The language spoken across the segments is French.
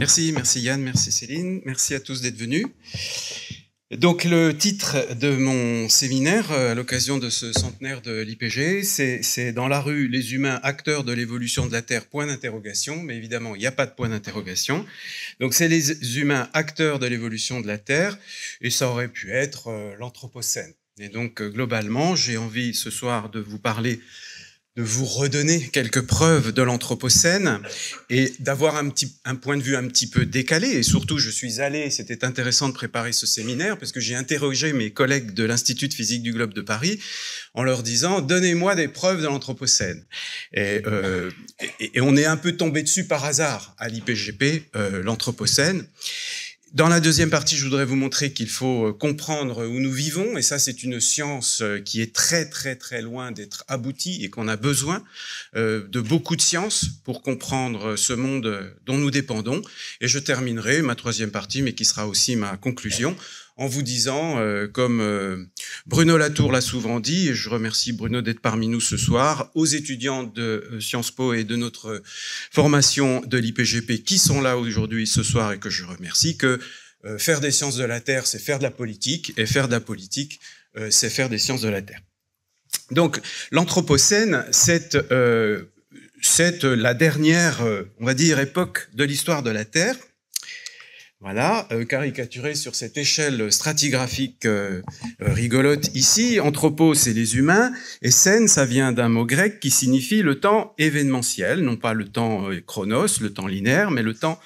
Merci, merci Yann, merci Céline, merci à tous d'être venus. Donc le titre de mon séminaire euh, à l'occasion de ce centenaire de l'IPG, c'est Dans la rue, les humains acteurs de l'évolution de la Terre, point d'interrogation, mais évidemment il n'y a pas de point d'interrogation. Donc c'est les humains acteurs de l'évolution de la Terre, et ça aurait pu être euh, l'Anthropocène. Et donc euh, globalement, j'ai envie ce soir de vous parler de vous redonner quelques preuves de l'Anthropocène et d'avoir un, petit, un point de vue un petit peu décalé. Et surtout, je suis allé, c'était intéressant de préparer ce séminaire, parce que j'ai interrogé mes collègues de l'Institut de physique du globe de Paris en leur disant, donnez-moi des preuves de l'Anthropocène. Et, euh, et, on est un peu tombé dessus par hasard à l'IPGP, euh, l'Anthropocène. Dans la deuxième partie, je voudrais vous montrer qu'il faut euh, comprendre où nous vivons, et ça c'est une science euh, qui est très très très loin d'être aboutie et qu'on a besoin euh, de beaucoup de sciences pour comprendre ce monde dont nous dépendons. Et je terminerai ma troisième partie, mais qui sera aussi ma conclusion, en vous disant, euh, comme euh, Bruno Latour l'a souvent dit, et je remercie Bruno d'être parmi nous ce soir, aux étudiants de euh, Sciences Po et de notre formation de l'IPGP qui sont là aujourd'hui ce soir et que je remercie, que faire des sciences de la Terre, c'est faire de la politique, et faire de la politique, c'est faire des sciences de la Terre. Donc l'Anthropocène, c'est la dernière, on va dire, époque de l'histoire de la Terre. Voilà, euh, caricaturé sur cette échelle stratigraphique euh, euh, rigolote ici. Anthropos, c'est les humains, et scène, ça vient d'un mot grec qui signifie le temps événementiel, non pas le temps chronos, le temps linéaire, mais le temps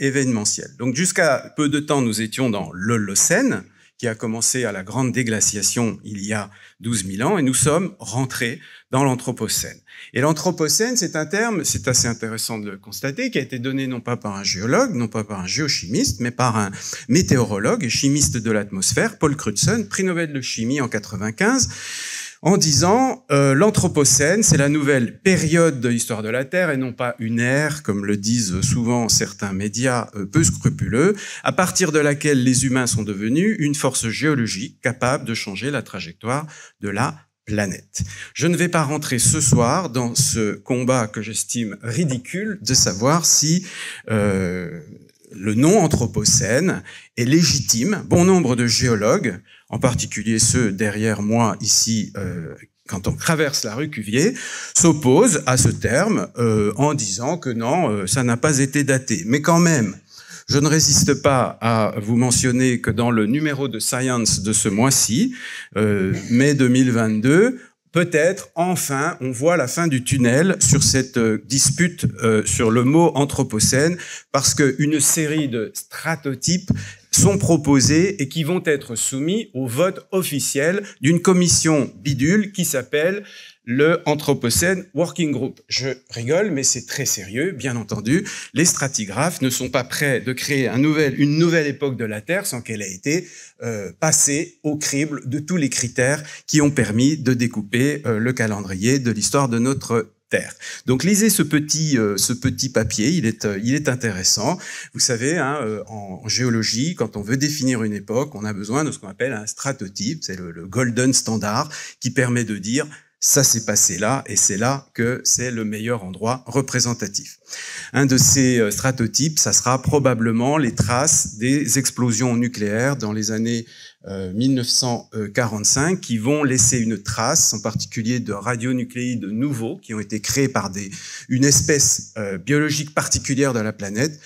événementiel. Donc jusqu'à peu de temps, nous étions dans l'Holocène, qui a commencé à la grande déglaciation il y a 12 000 ans, et nous sommes rentrés dans l'Anthropocène. Et l'Anthropocène, c'est un terme, c'est assez intéressant de le constater, qui a été donné non pas par un géologue, non pas par un géochimiste, mais par un météorologue et chimiste de l'atmosphère, Paul Crutzen, prix Nobel de chimie en 95, en disant euh, l'Anthropocène, c'est la nouvelle période de l'histoire de la Terre et non pas une ère, comme le disent souvent certains médias euh, peu scrupuleux, à partir de laquelle les humains sont devenus une force géologique capable de changer la trajectoire de la je ne vais pas rentrer ce soir dans ce combat que j'estime ridicule de savoir si euh, le nom anthropocène est légitime. Bon nombre de géologues, en particulier ceux derrière moi ici, euh, quand on traverse la rue Cuvier, s'opposent à ce terme euh, en disant que non, ça n'a pas été daté. Mais quand même, je ne résiste pas à vous mentionner que dans le numéro de Science de ce mois-ci, euh, mai 2022, peut-être enfin on voit la fin du tunnel sur cette euh, dispute euh, sur le mot anthropocène, parce qu'une série de stratotypes sont proposés et qui vont être soumis au vote officiel d'une commission bidule qui s'appelle le Anthropocène Working Group. Je rigole, mais c'est très sérieux, bien entendu. Les stratigraphes ne sont pas prêts de créer un nouvel, une nouvelle époque de la Terre sans qu'elle ait été euh, passée au crible de tous les critères qui ont permis de découper euh, le calendrier de l'histoire de notre Terre. Donc lisez ce petit, euh, ce petit papier, il est, il est intéressant. Vous savez, hein, en, géologie, quand on veut définir une époque, on a besoin de ce qu'on appelle un stratotype, c'est le golden standard qui permet de dire ça s'est passé là, et c'est là que c'est le meilleur endroit représentatif. Un de ces euh, stratotypes, ça sera probablement les traces des explosions nucléaires dans les années 1945 euh, qui vont laisser une trace, en particulier de radionucléides nouveaux qui ont été créés par des, une espèce euh, biologique particulière de la planète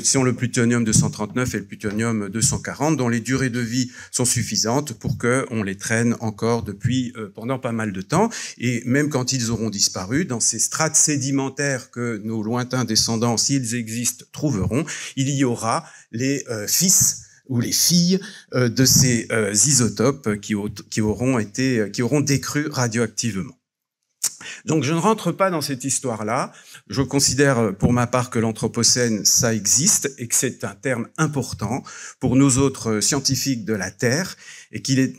sont le plutonium 239 et le plutonium 240, dont les durées de vie sont suffisantes pour qu'on les traîne encore depuis euh, pendant pas mal de temps. Et même quand ils auront disparu, dans ces strates sédimentaires que nos lointains descendants, s'ils existent, trouveront, il y aura les euh, fils ou les filles euh, de ces isotopes qui, qui, auront été, qui auront décru radioactivement. Donc je ne rentre pas dans cette histoire-là. Je considère euh, pour ma part que l'Anthropocène, ça existe et que c'est un terme important pour nous autres euh, scientifiques de la Terre et qu'il est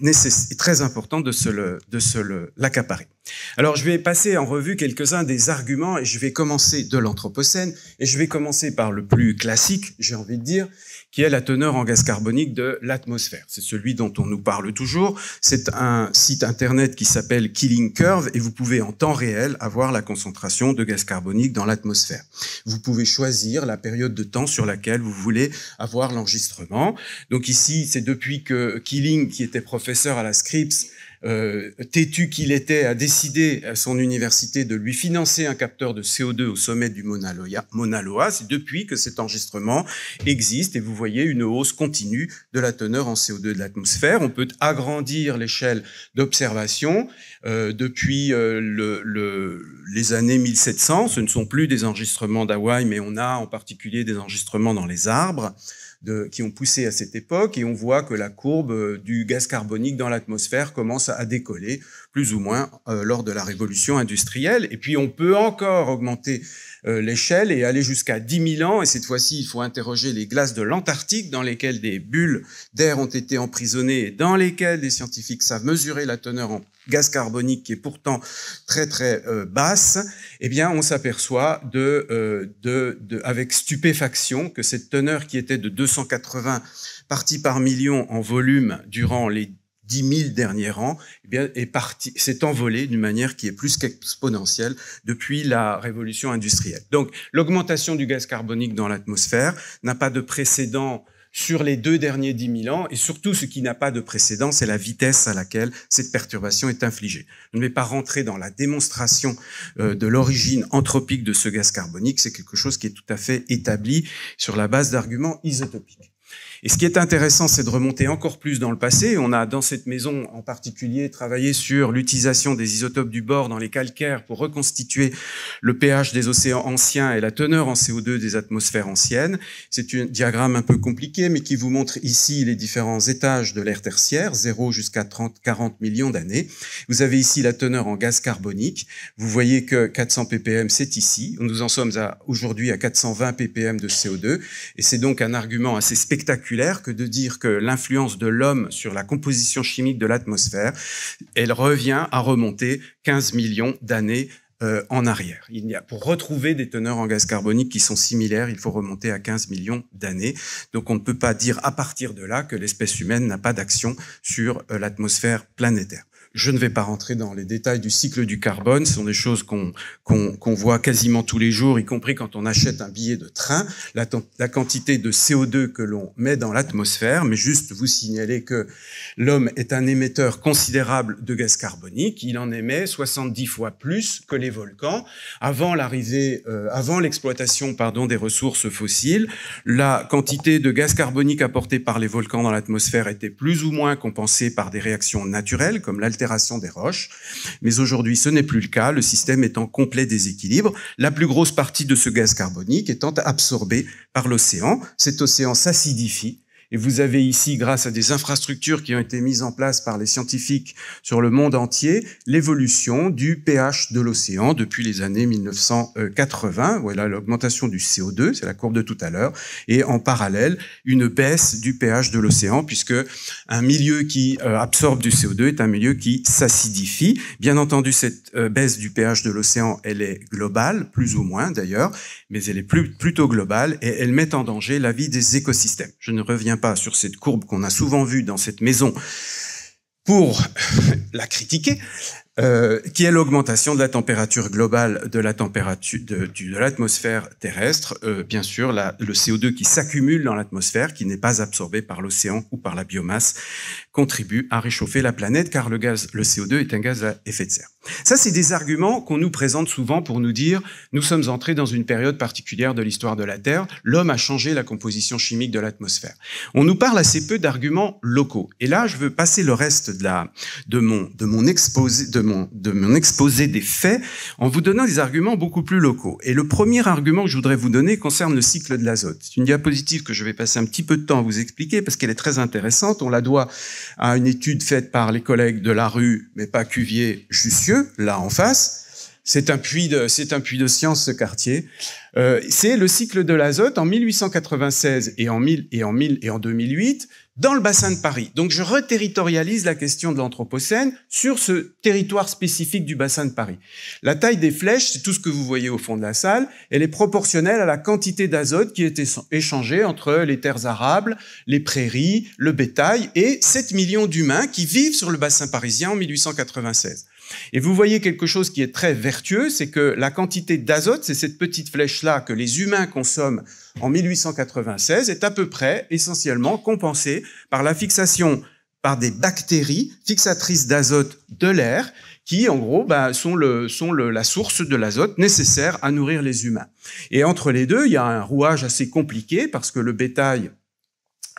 très important de se de se l'accaparer. Alors je vais passer en revue quelques-uns des arguments et je vais commencer de l'Anthropocène et je vais commencer par le plus classique, j'ai envie de dire, qui est la teneur en gaz carbonique de l'atmosphère. C'est celui dont on nous parle toujours. C'est un site internet qui s'appelle Killing Curve et vous pouvez en temps réel avoir la concentration de gaz carbonique dans l'atmosphère. Vous pouvez choisir la période de temps sur laquelle vous voulez avoir l'enregistrement. Donc ici, c'est depuis que Killing, qui était professeur à la Scripps, euh, têtu qu'il était, à décider à son université de lui financer un capteur de CO2 au sommet du Mauna Loa. C'est depuis que cet enregistrement existe et vous voyez une hausse continue de la teneur en CO2 de l'atmosphère. On peut agrandir l'échelle d'observation euh, depuis euh, les années 1700. Ce ne sont plus des enregistrements d'Hawaï, mais on a en particulier des enregistrements dans les arbres qui ont poussé à cette époque et on voit que la courbe euh, du gaz carbonique dans l'atmosphère commence à décoller plus ou moins euh, lors de la révolution industrielle. Et puis on peut encore augmenter euh, l'échelle et aller jusqu'à 10 000 ans. Et cette fois-ci, il faut interroger les glaces de l'Antarctique dans lesquelles des bulles d'air ont été emprisonnées et dans lesquelles des scientifiques savent mesurer la teneur en gaz carbonique qui est pourtant très très euh, basse, eh bien on s'aperçoit de, euh, de, de, avec stupéfaction que cette teneur qui était de 280 parties par million en volume durant les 10 000 derniers rangs, eh bien, est parti, s'est envolé d'une manière qui est plus qu'exponentielle depuis la révolution industrielle. Donc, l'augmentation du gaz carbonique dans l'atmosphère n'a pas de précédent sur les deux derniers 10 000 ans, et surtout ce qui n'a pas de précédent, c'est la vitesse à laquelle cette perturbation est infligée. Je ne vais pas rentrer dans la démonstration euh, de l'origine anthropique de ce gaz carbonique, c'est quelque chose qui est tout à fait établi sur la base d'arguments isotopiques. Et ce qui est intéressant, c'est de remonter encore plus dans le passé. On a dans cette maison en particulier travaillé sur l'utilisation des isotopes du bord dans les calcaires pour reconstituer le pH des océans anciens et la teneur en CO2 des atmosphères anciennes. C'est un diagramme un peu compliqué, mais qui vous montre ici les différents étages de l'ère tertiaire, 0 jusqu'à 30, 40 millions d'années. Vous avez ici la teneur en gaz carbonique. Vous voyez que 400 ppm, c'est ici. Nous en sommes aujourd'hui à 420 ppm de CO2. Et c'est donc un argument assez spectaculaire que de dire que l'influence de l'homme sur la composition chimique de l'atmosphère, elle revient à remonter 15 millions d'années euh, en arrière. Il y a, pour retrouver des teneurs en gaz carbonique qui sont similaires, il faut remonter à 15 millions d'années. Donc on ne peut pas dire à partir de là que l'espèce humaine n'a pas d'action sur euh, l'atmosphère planétaire. Je ne vais pas rentrer dans les détails du cycle du carbone. Ce sont des choses qu'on voit quasiment tous les jours, y compris quand on achète un billet de train. La, quantité de CO2 que l'on met dans l'atmosphère, mais juste vous signaler que l'homme est un émetteur considérable de gaz carbonique. Il en émet 70 fois plus que les volcans. Avant l'arrivée, euh, avant l'exploitation, pardon, des ressources fossiles, la quantité de gaz carbonique apportée par les volcans dans l'atmosphère était plus ou moins compensée par des réactions naturelles comme l'altération des roches. Mais aujourd'hui, ce n'est plus le cas. Le système est en complet déséquilibre. La plus grosse partie de ce gaz carbonique étant absorbée par l'océan. Cet océan s'acidifie et vous avez ici, grâce à des infrastructures qui ont été mises en place par les scientifiques sur le monde entier, l'évolution du pH de l'océan depuis les années 1980. Voilà l'augmentation du CO2, c'est la courbe de tout à l'heure. Et en parallèle, une baisse du pH de l'océan, puisque un milieu qui euh, absorbe du CO2 est un milieu qui s'acidifie. Bien entendu, cette euh, baisse du pH de l'océan, elle est globale, plus ou moins d'ailleurs, mais elle est plutôt globale et elle met en danger la vie des écosystèmes. Je ne reviens sur cette courbe qu'on a souvent vue dans cette maison pour la critiquer, euh, qui est l'augmentation de la température globale de la température de, de l'atmosphère terrestre, euh, bien sûr le CO2 qui s'accumule dans l'atmosphère, qui n'est pas absorbé par l'océan ou par la biomasse, contribue à réchauffer la planète car le gaz, le CO2 est un gaz à effet de serre. Ça, c'est des arguments qu'on nous présente souvent pour nous dire nous sommes entrés dans une période particulière de l'histoire de la Terre, l'homme a changé la composition chimique de l'atmosphère. On nous parle assez peu d'arguments locaux. Et là, je veux passer le reste de, la, de mon de mon exposé de de mon exposé des faits en vous donnant des arguments beaucoup plus locaux. Et le premier argument que je voudrais vous donner concerne le cycle de l'azote. C'est une diapositive que je vais passer un petit peu de temps à vous expliquer parce qu'elle est très intéressante. On la doit à une étude faite par les collègues de la rue, mais pas Cuvier, Jussieu, là en face. C'est un puits de, c'est un puits de science ce quartier. Euh, c'est le cycle de l'azote en 1896 et en 1000 et en 1000 et en 2008 dans le bassin de Paris. Donc je reterritorialise la question de l'Anthropocène sur ce territoire spécifique du bassin de Paris. La taille des flèches, c'est tout ce que vous voyez au fond de la salle, elle est proportionnelle à la quantité d'azote qui était échangée entre les terres arables, les prairies, le bétail et 7 millions d'humains qui vivent sur le bassin parisien en 1896. Et vous voyez quelque chose qui est très vertueux, c'est que la quantité d'azote, c'est cette petite flèche-là que les humains consomment en 1896, est à peu près essentiellement compensée par la fixation par des bactéries fixatrices d'azote de l'air qui, en gros, bah, sont, la source de l'azote nécessaire à nourrir les humains. Et entre les deux, il y a un rouage assez compliqué parce que le bétail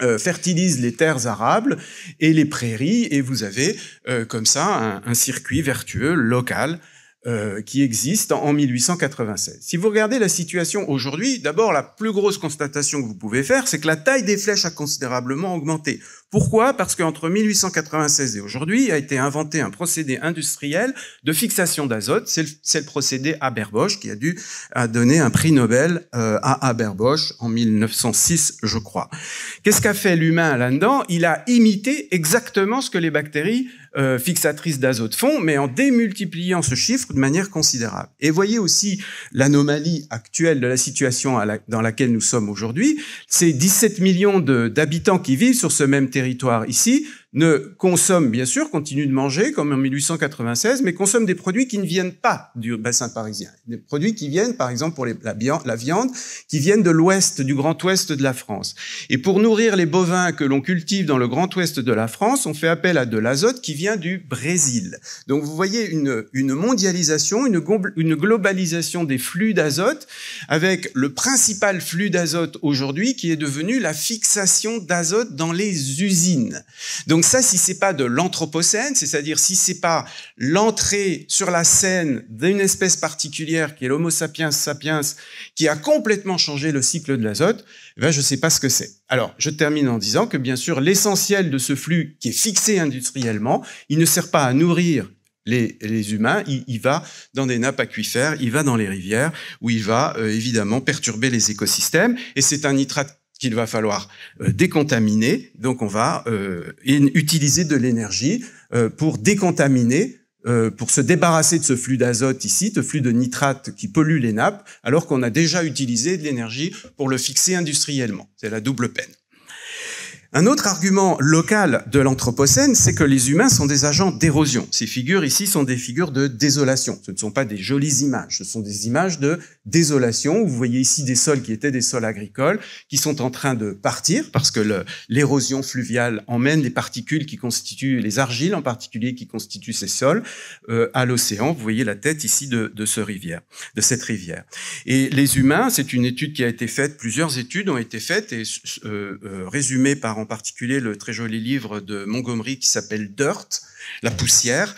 euh, fertilise les terres arables et les prairies, et vous avez euh, comme ça un, circuit vertueux local euh, qui existe en 1896. Si vous regardez la situation aujourd'hui, d'abord la plus grosse constatation que vous pouvez faire, c'est que la taille des flèches a considérablement augmenté. Pourquoi Parce qu'entre 1896 et aujourd'hui a été inventé un procédé industriel de fixation d'azote. C'est le, procédé Haber-Bosch qui a dû donner un prix Nobel euh, à Haber-Bosch en 1906, je crois. Qu'est-ce qu'a fait l'humain là-dedans Il a imité exactement ce que les bactéries euh, fixatrices d'azote font, mais en démultipliant ce chiffre de manière considérable. Et voyez aussi l'anomalie actuelle de la situation à dans laquelle nous sommes aujourd'hui. C'est 17 millions d'habitants qui vivent sur ce même territoire. Ici, ne consomment, bien sûr, continue de manger comme en 1896, mais consomme des produits qui ne viennent pas du bassin parisien. Des produits qui viennent, par exemple, pour la, viande, qui viennent de l'ouest, du Grand Ouest de la France. Et pour nourrir les bovins que l'on cultive dans le Grand Ouest de la France, on fait appel à de l'azote qui vient du Brésil. Donc vous voyez une, mondialisation, une, une globalisation des flux d'azote, avec le principal flux d'azote aujourd'hui qui est devenu la fixation d'azote dans les usines. Donc et ça, si c'est pas de l'anthropocène, c'est-à-dire si c'est pas l'entrée sur la scène d'une espèce particulière qui est l'Homo sapiens sapiens, qui a complètement changé le cycle de l'azote, eh ben je sais pas ce que c'est. Alors, je termine en disant que bien sûr, l'essentiel de ce flux qui est fixé industriellement, il ne sert pas à nourrir les, humains, il, va dans des nappes aquifères, il va dans les rivières, où il va euh, évidemment perturber les écosystèmes. Et c'est un nitrate qu'il va falloir euh, décontaminer. Donc on va euh, utiliser de l'énergie euh, pour décontaminer pour se débarrasser de ce flux d'azote ici, de flux de nitrate qui pollue les nappes, alors qu'on a déjà utilisé de l'énergie pour le fixer industriellement. C'est la double peine. Un autre argument local de l'Anthropocène, c'est que les humains sont des agents d'érosion. Ces figures ici sont des figures de désolation. Ce ne sont pas des jolies images, ce sont des images de désolation. Vous voyez ici des sols qui étaient des sols agricoles, qui sont en train de partir parce que l'érosion fluviale emmène les particules qui constituent, les argiles en particulier, qui constituent ces sols euh, à l'océan. Vous voyez la tête ici de, ce rivière, de cette rivière. Et les humains, c'est une étude qui a été faite, plusieurs études ont été faites et euh, euh, résumées par en particulier le très joli livre de Montgomery qui s'appelle Dirt, la poussière.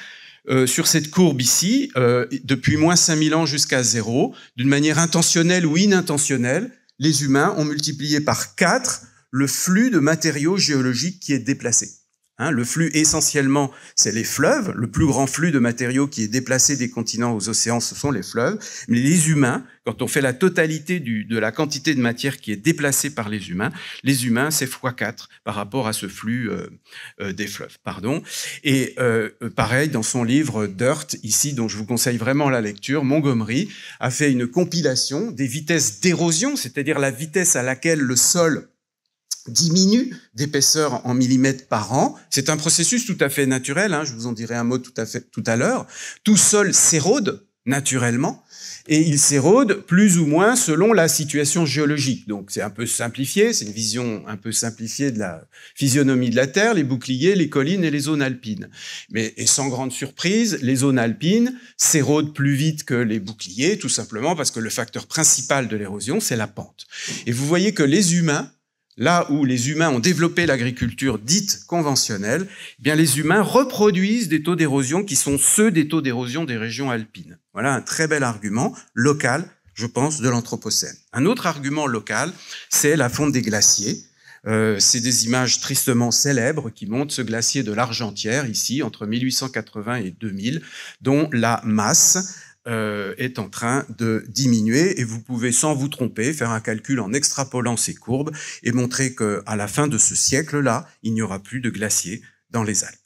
Euh, sur cette courbe ici, euh, depuis moins 5000 ans jusqu'à zéro, d'une manière intentionnelle ou inintentionnelle, les humains ont multiplié par 4 le flux de matériaux géologiques qui est déplacé. Hein, le flux essentiellement, c'est les fleuves. Le plus grand flux de matériaux qui est déplacé des continents aux océans, ce sont les fleuves. Mais les humains, quand on fait la totalité du, de la quantité de matière qui est déplacée par les humains, les humains, c'est x4 par rapport à ce flux euh, euh, des fleuves. Pardon. Et euh, pareil, dans son livre Dirt, ici, dont je vous conseille vraiment la lecture, Montgomery a fait une compilation des vitesses d'érosion, c'est-à-dire la vitesse à laquelle le sol diminue d'épaisseur en millimètres par an. C'est un processus tout à fait naturel, hein, je vous en dirai un mot tout à, fait, tout à l'heure. Tout seul s'érode naturellement, et il s'érode plus ou moins selon la situation géologique. Donc c'est un peu simplifié, c'est une vision un peu simplifiée de la physionomie de la Terre, les boucliers, les collines et les zones alpines. Mais et sans grande surprise, les zones alpines s'érodent plus vite que les boucliers, tout simplement parce que le facteur principal de l'érosion, c'est la pente. Et vous voyez que les humains là où les humains ont développé l'agriculture dite conventionnelle, eh bien les humains reproduisent des taux d'érosion qui sont ceux des taux d'érosion des régions alpines. Voilà un très bel argument local, je pense, de l'Anthropocène. Un autre argument local, c'est la fonte des glaciers. Euh, c'est des images tristement célèbres qui montrent ce glacier de l'Argentière, ici, entre 1880 et 2000, dont la masse euh, est en train de diminuer et vous pouvez sans vous tromper faire un calcul en extrapolant ces courbes et montrer qu'à la fin de ce siècle-là, il n'y aura plus de glaciers dans les Alpes.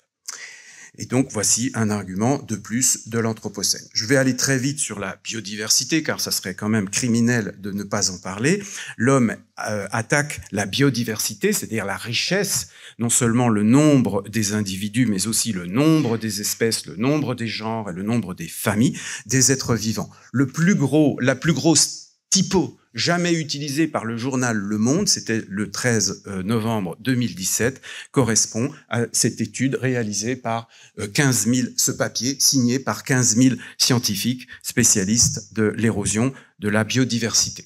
Et donc voici un argument de plus de l'Anthropocène. Je vais aller très vite sur la biodiversité, car ça serait quand même criminel de ne pas en parler. L'homme euh, attaque la biodiversité, c'est-à-dire la richesse, non seulement le nombre des individus, mais aussi le nombre des espèces, le nombre des genres et le nombre des familles des êtres vivants. Le plus gros, la plus grosse typo jamais utilisé par le journal Le Monde, c'était le 13 euh, novembre 2017, correspond à cette étude réalisée par 15 euh, 000, ce papier signé par 15 000 scientifiques spécialistes de l'érosion de la biodiversité.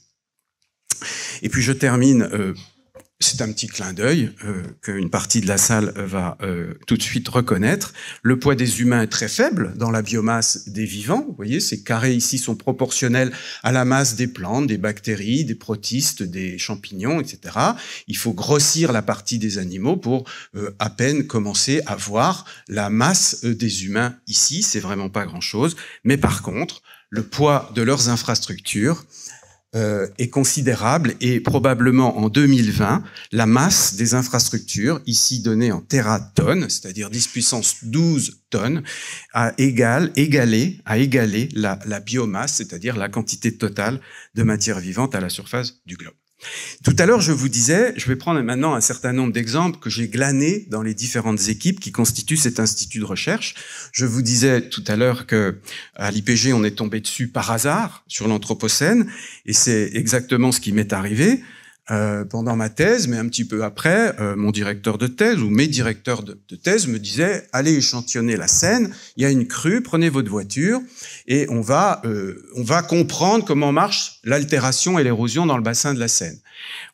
Et puis je termine euh, c'est un petit clin d'œil euh, qu'une partie de la salle va euh, tout de suite reconnaître. Le poids des humains est très faible dans la biomasse des vivants. Vous voyez, ces carrés ici sont proportionnels à la masse des plantes, des bactéries, des protistes, des champignons, etc. Il faut grossir la partie des animaux pour euh, à peine commencer à voir la masse euh, des humains ici. C'est vraiment pas grand-chose. Mais par contre, le poids de leurs infrastructures euh, est considérable et probablement en 2020, la masse des infrastructures, ici donnée en tonnes c'est-à-dire 10 puissance 12 tonnes, a, égal, égalé, a égalé la, la biomasse, c'est-à-dire la quantité totale de matière vivante à la surface du globe. Tout à l'heure, je vous disais, je vais prendre maintenant un certain nombre d'exemples que j'ai glanés dans les différentes équipes qui constituent cet institut de recherche. Je vous disais tout à l'heure que à l'IPG, on est tombé dessus par hasard sur l'Anthropocène, et c'est exactement ce qui m'est arrivé. Euh, pendant ma thèse, mais un petit peu après, euh, mon directeur de thèse ou mes directeurs de, thèse me disaient allez échantillonner la Seine, il y a une crue, prenez votre voiture et on va euh, on va comprendre comment marche l'altération et l'érosion dans le bassin de la Seine.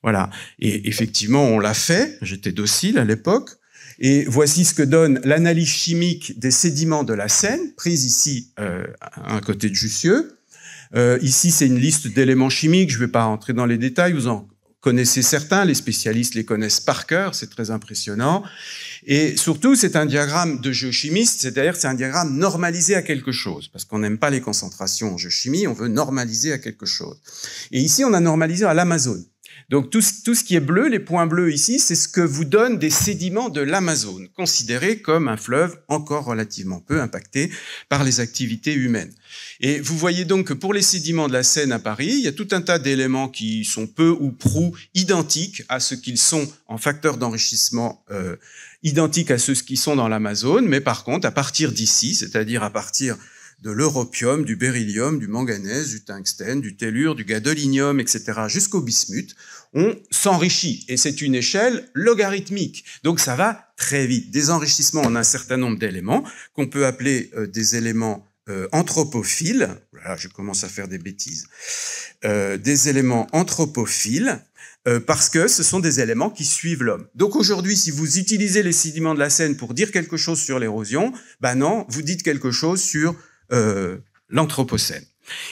Voilà. Et effectivement, on l'a fait. J'étais docile à l'époque. Et voici ce que donne l'analyse chimique des sédiments de la Seine, prise ici à un côté de Jussieu. ici, c'est une liste d'éléments chimiques. Je ne vais pas rentrer dans les détails. Vous en connaissez certains, les spécialistes les connaissent par cœur, c'est très impressionnant. Et surtout, c'est un diagramme de géochimiste, c'est-à-dire c'est un diagramme normalisé à quelque chose, parce qu'on n'aime pas les concentrations en géochimie, on veut normaliser à quelque chose. Et ici, on a normalisé à l'Amazone. Donc tout, ce qui est bleu, les points bleus ici, c'est ce que vous donne des sédiments de l'Amazone, considérés comme un fleuve encore relativement peu impacté par les activités humaines. Et vous voyez donc que pour les sédiments de la Seine à Paris, il y a tout un tas d'éléments qui sont peu ou prou identiques à ce qu'ils sont en facteur d'enrichissement euh, identiques à ceux qui sont dans l'Amazone, mais par contre, à partir d'ici, c'est-à-dire à partir de l'europium, du beryllium, du manganèse, du tungstène, du tellure, du gadolinium, etc., jusqu'au bismuth, on s'enrichit. Et c'est une échelle logarithmique. Donc ça va très vite. Des enrichissements en un certain nombre d'éléments, qu'on peut appeler euh, des éléments euh, anthropophiles. Voilà, oh je commence à faire des bêtises. Euh, des éléments anthropophiles. parce que ce sont des éléments qui suivent l'homme. Donc aujourd'hui, si vous utilisez les sédiments de la Seine pour dire quelque chose sur l'érosion, ben non, vous dites quelque chose sur euh, l'Anthropocène.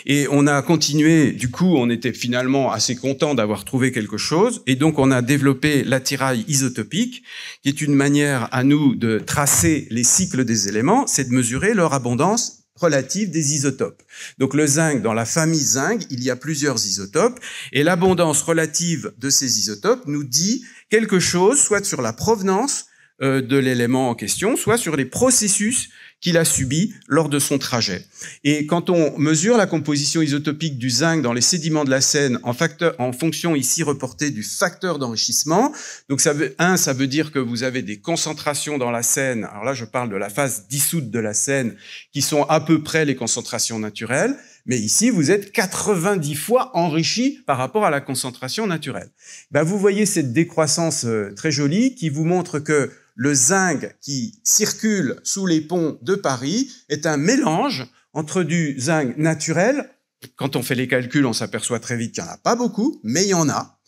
Et on a continué, du coup, on était finalement assez content d'avoir trouvé quelque chose, et donc on a développé l'attirail isotopique, qui est une manière à nous de tracer les cycles des éléments, c'est de mesurer leur abondance relative des isotopes. Donc le zinc, dans la famille zinc, il y a plusieurs isotopes, et l'abondance relative de ces isotopes nous dit quelque chose, soit sur la provenance euh, de l'élément en question, soit sur les processus qu'il a subi lors de son trajet. Et quand on mesure la composition isotopique du zinc dans les sédiments de la Seine en, facteur, en fonction ici reportée du facteur d'enrichissement, donc ça veut, un, ça veut dire que vous avez des concentrations dans la Seine, alors là je parle de la phase dissoute de la Seine, qui sont à peu près les concentrations naturelles, mais ici, vous êtes 90 fois enrichi par rapport à la concentration naturelle. Ben, vous voyez cette décroissance euh, très jolie qui vous montre que le zinc qui circule sous les ponts de Paris est un mélange entre du zinc naturel, quand on fait les calculs, on s'aperçoit très vite qu'il n'y en a pas beaucoup, mais il y en a,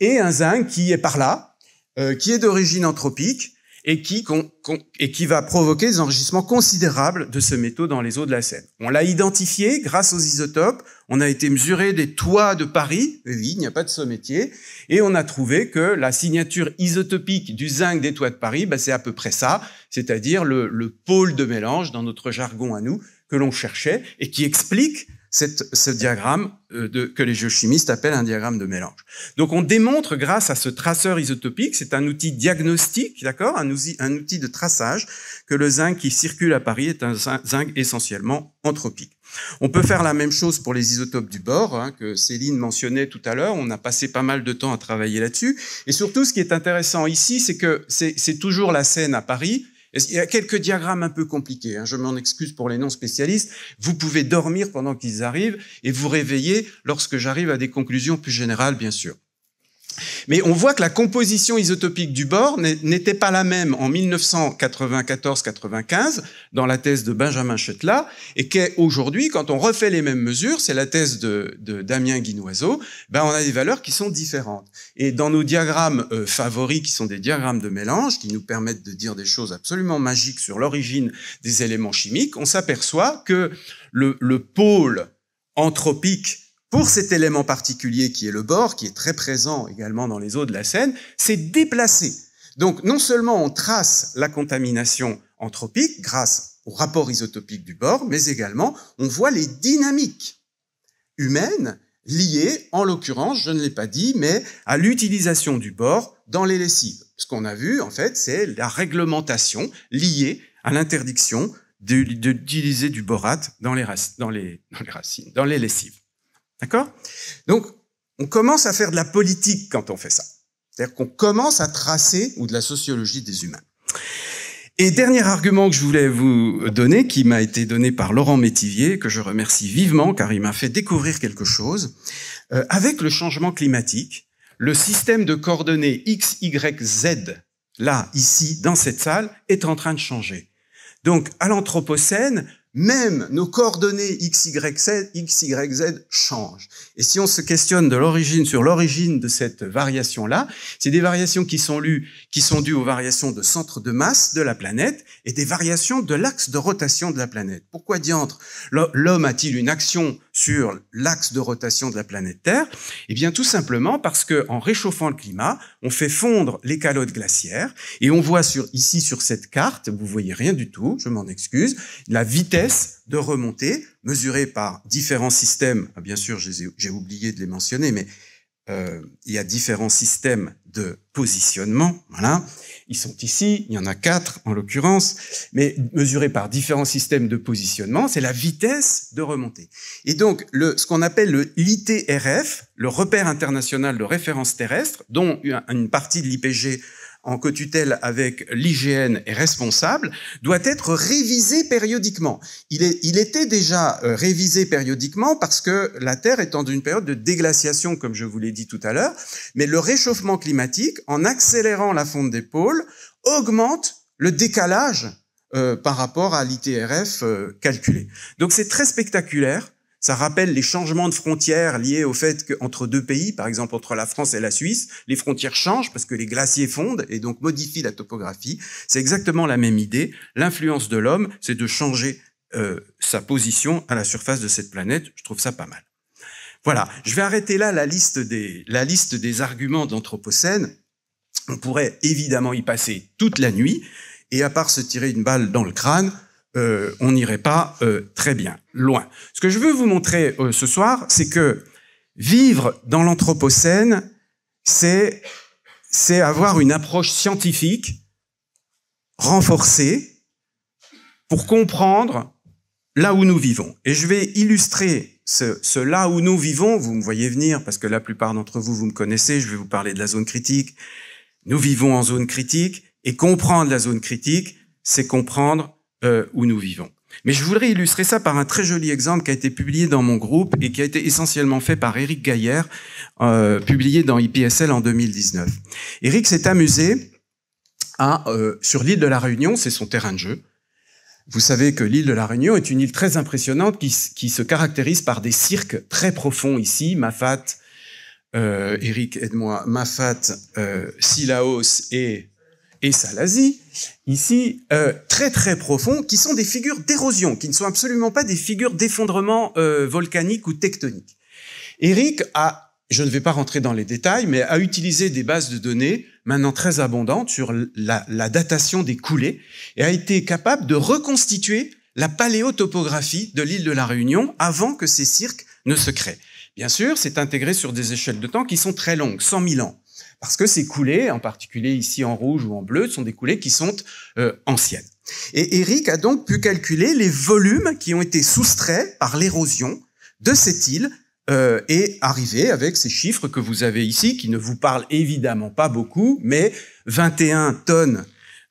et un zinc qui est par là, euh, qui est d'origine anthropique, et qui, va provoquer des enrichissements considérables de ce métaux dans les eaux de la Seine. On l'a identifié grâce aux isotopes, on a été mesuré des toits de Paris, oui, il n'y a pas de ce métier. et on a trouvé que la signature isotopique du zinc des toits de Paris, bah, c'est à peu près ça, c'est-à-dire le, le pôle de mélange, dans notre jargon à nous, que l'on cherchait, et qui explique cette, ce diagramme euh, de, que les géochimistes appellent un diagramme de mélange. Donc on démontre grâce à ce traceur isotopique, c'est un outil diagnostique, d'accord, un, outil, de traçage, que le zinc qui circule à Paris est un zinc essentiellement anthropique. On peut faire la même chose pour les isotopes du bord, hein, que Céline mentionnait tout à l'heure. On a passé pas mal de temps à travailler là-dessus. Et surtout, ce qui est intéressant ici, c'est que c'est toujours la scène à Paris il y a quelques diagrammes un peu compliqués, hein, je m'en excuse pour les non-spécialistes. Vous pouvez dormir pendant qu'ils arrivent et vous réveiller lorsque j'arrive à des conclusions plus générales, bien sûr. Mais on voit que la composition isotopique du bord n'était pas la même en 1994-95 dans la thèse de Benjamin Chetla et qu'aujourd'hui, quand on refait les mêmes mesures, c'est la thèse de, Damien Guinoiseau, ben on a des valeurs qui sont différentes. Et dans nos diagrammes euh, favoris, qui sont des diagrammes de mélange, qui nous permettent de dire des choses absolument magiques sur l'origine des éléments chimiques, on s'aperçoit que le pôle anthropique pour cet élément particulier qui est le bord, qui est très présent également dans les eaux de la Seine, c'est déplacé. Donc non seulement on trace la contamination anthropique grâce au rapport isotopique du bord, mais également on voit les dynamiques humaines liées, en l'occurrence, je ne l'ai pas dit, mais à l'utilisation du bord dans les lessives. Ce qu'on a vu, en fait, c'est la réglementation liée à l'interdiction d'utiliser du borate dans les racines, dans les lessives. D'accord Donc, on commence à faire de la politique quand on fait ça. C'est-à-dire qu'on commence à tracer, ou de la sociologie des humains. Et dernier argument que je voulais vous donner, qui m'a été donné par Laurent Métivier, que je remercie vivement car il m'a fait découvrir quelque chose, euh, avec le changement climatique, le système de coordonnées X, Y, Z, là, ici, dans cette salle, est en train de changer. Donc, à l'Anthropocène, même nos coordonnées x, y, z, x, changent. Et si on se questionne de l'origine sur l'origine de cette variation-là, c'est des variations qui sont, lues, qui sont dues aux variations de centre de masse de la planète et des variations de l'axe de rotation de la planète. Pourquoi diantre l'homme a-t-il une action sur l'axe de rotation de la planète Terre Eh bien, tout simplement parce que en réchauffant le climat, on fait fondre les calottes glaciaires et on voit sur, ici sur cette carte, vous voyez rien du tout, je m'en excuse, la vitesse de remontée mesurée par différents systèmes. Ah, bien sûr, j'ai oublié de les mentionner, mais euh, il y a différents systèmes de positionnement. Voilà. Ils sont ici, il y en a quatre en l'occurrence, mais mesurés par différents systèmes de positionnement, c'est la vitesse de remontée. Et donc, le, ce qu'on appelle le l'ITRF, le repère international de référence terrestre, dont une partie de l'IPG en cotutelle avec l'IGN est responsable, doit être révisé périodiquement. Il, est, il était déjà euh, révisé périodiquement parce que la Terre est en une période de déglaciation, comme je vous l'ai dit tout à l'heure, mais le réchauffement climatique, en accélérant la fonte des pôles, augmente le décalage euh, par rapport à l'ITRF euh, calculé. Donc c'est très spectaculaire ça rappelle les changements de frontières liés au fait qu'entre deux pays, par exemple entre la France et la Suisse, les frontières changent parce que les glaciers fondent et donc modifient la topographie. C'est exactement la même idée. L'influence de l'homme, c'est de changer euh, sa position à la surface de cette planète. Je trouve ça pas mal. Voilà, je vais arrêter là la liste des, la liste des arguments d'Anthropocène. On pourrait évidemment y passer toute la nuit, et à part se tirer une balle dans le crâne, euh, on n'irait pas euh, très bien, loin. Ce que je veux vous montrer euh, ce soir, c'est que vivre dans l'Anthropocène, c'est avoir une approche scientifique renforcée pour comprendre là où nous vivons. Et je vais illustrer ce, là où nous vivons, vous me voyez venir parce que la plupart d'entre vous, vous me connaissez, je vais vous parler de la zone critique. Nous vivons en zone critique et comprendre la zone critique, c'est comprendre euh, où nous vivons. Mais je voudrais illustrer ça par un très joli exemple qui a été publié dans mon groupe et qui a été essentiellement fait par eric Gaillère, euh, publié dans IPSL en 2019. eric s'est amusé à, euh, sur l'île de la Réunion, c'est son terrain de jeu. Vous savez que l'île de la Réunion est une île très impressionnante qui, qui se caractérise par des cirques très profonds ici, Mafat, euh, Eric, aide-moi, Mafat, euh, Silaos et et Salazie, ici, euh, très très profonds, qui sont des figures d'érosion, qui ne sont absolument pas des figures d'effondrement euh, volcanique ou tectonique. Eric a, je ne vais pas rentrer dans les détails, mais a utilisé des bases de données maintenant très abondantes sur la, la datation des coulées et a été capable de reconstituer la paléotopographie de l'île de la Réunion avant que ces cirques ne se créent. Bien sûr, c'est intégré sur des échelles de temps qui sont très longues, 100 000 ans. Parce que ces coulées, en particulier ici en rouge ou en bleu, sont des coulées qui sont euh, anciennes. Et Eric a donc pu calculer les volumes qui ont été soustraits par l'érosion de cette île euh, et arriver avec ces chiffres que vous avez ici, qui ne vous parlent évidemment pas beaucoup, mais 21 tonnes,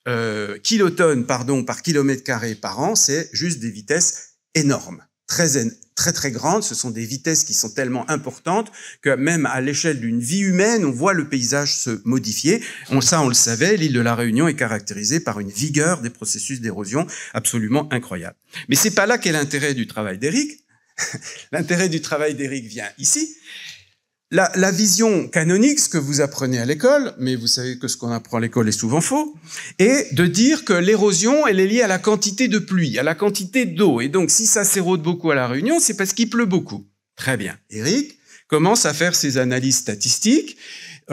euh, kilotonnes pardon, par kilomètre carré par an, c'est juste des vitesses énormes, très, très très grande. ce sont des vitesses qui sont tellement importantes que même à l'échelle d'une vie humaine, on voit le paysage se modifier. On, ça, on le savait, l'île de la Réunion est caractérisée par une vigueur des processus d'érosion absolument incroyable. Mais c'est pas là qu'est l'intérêt du travail d'Éric. L'intérêt du travail d'Éric vient ici, la, vision canonique, ce que vous apprenez à l'école, mais vous savez que ce qu'on apprend à l'école est souvent faux, est de dire que l'érosion, elle est liée à la quantité de pluie, à la quantité d'eau. Et donc, si ça s'érode beaucoup à La Réunion, c'est parce qu'il pleut beaucoup. Très bien. Eric commence à faire ses analyses statistiques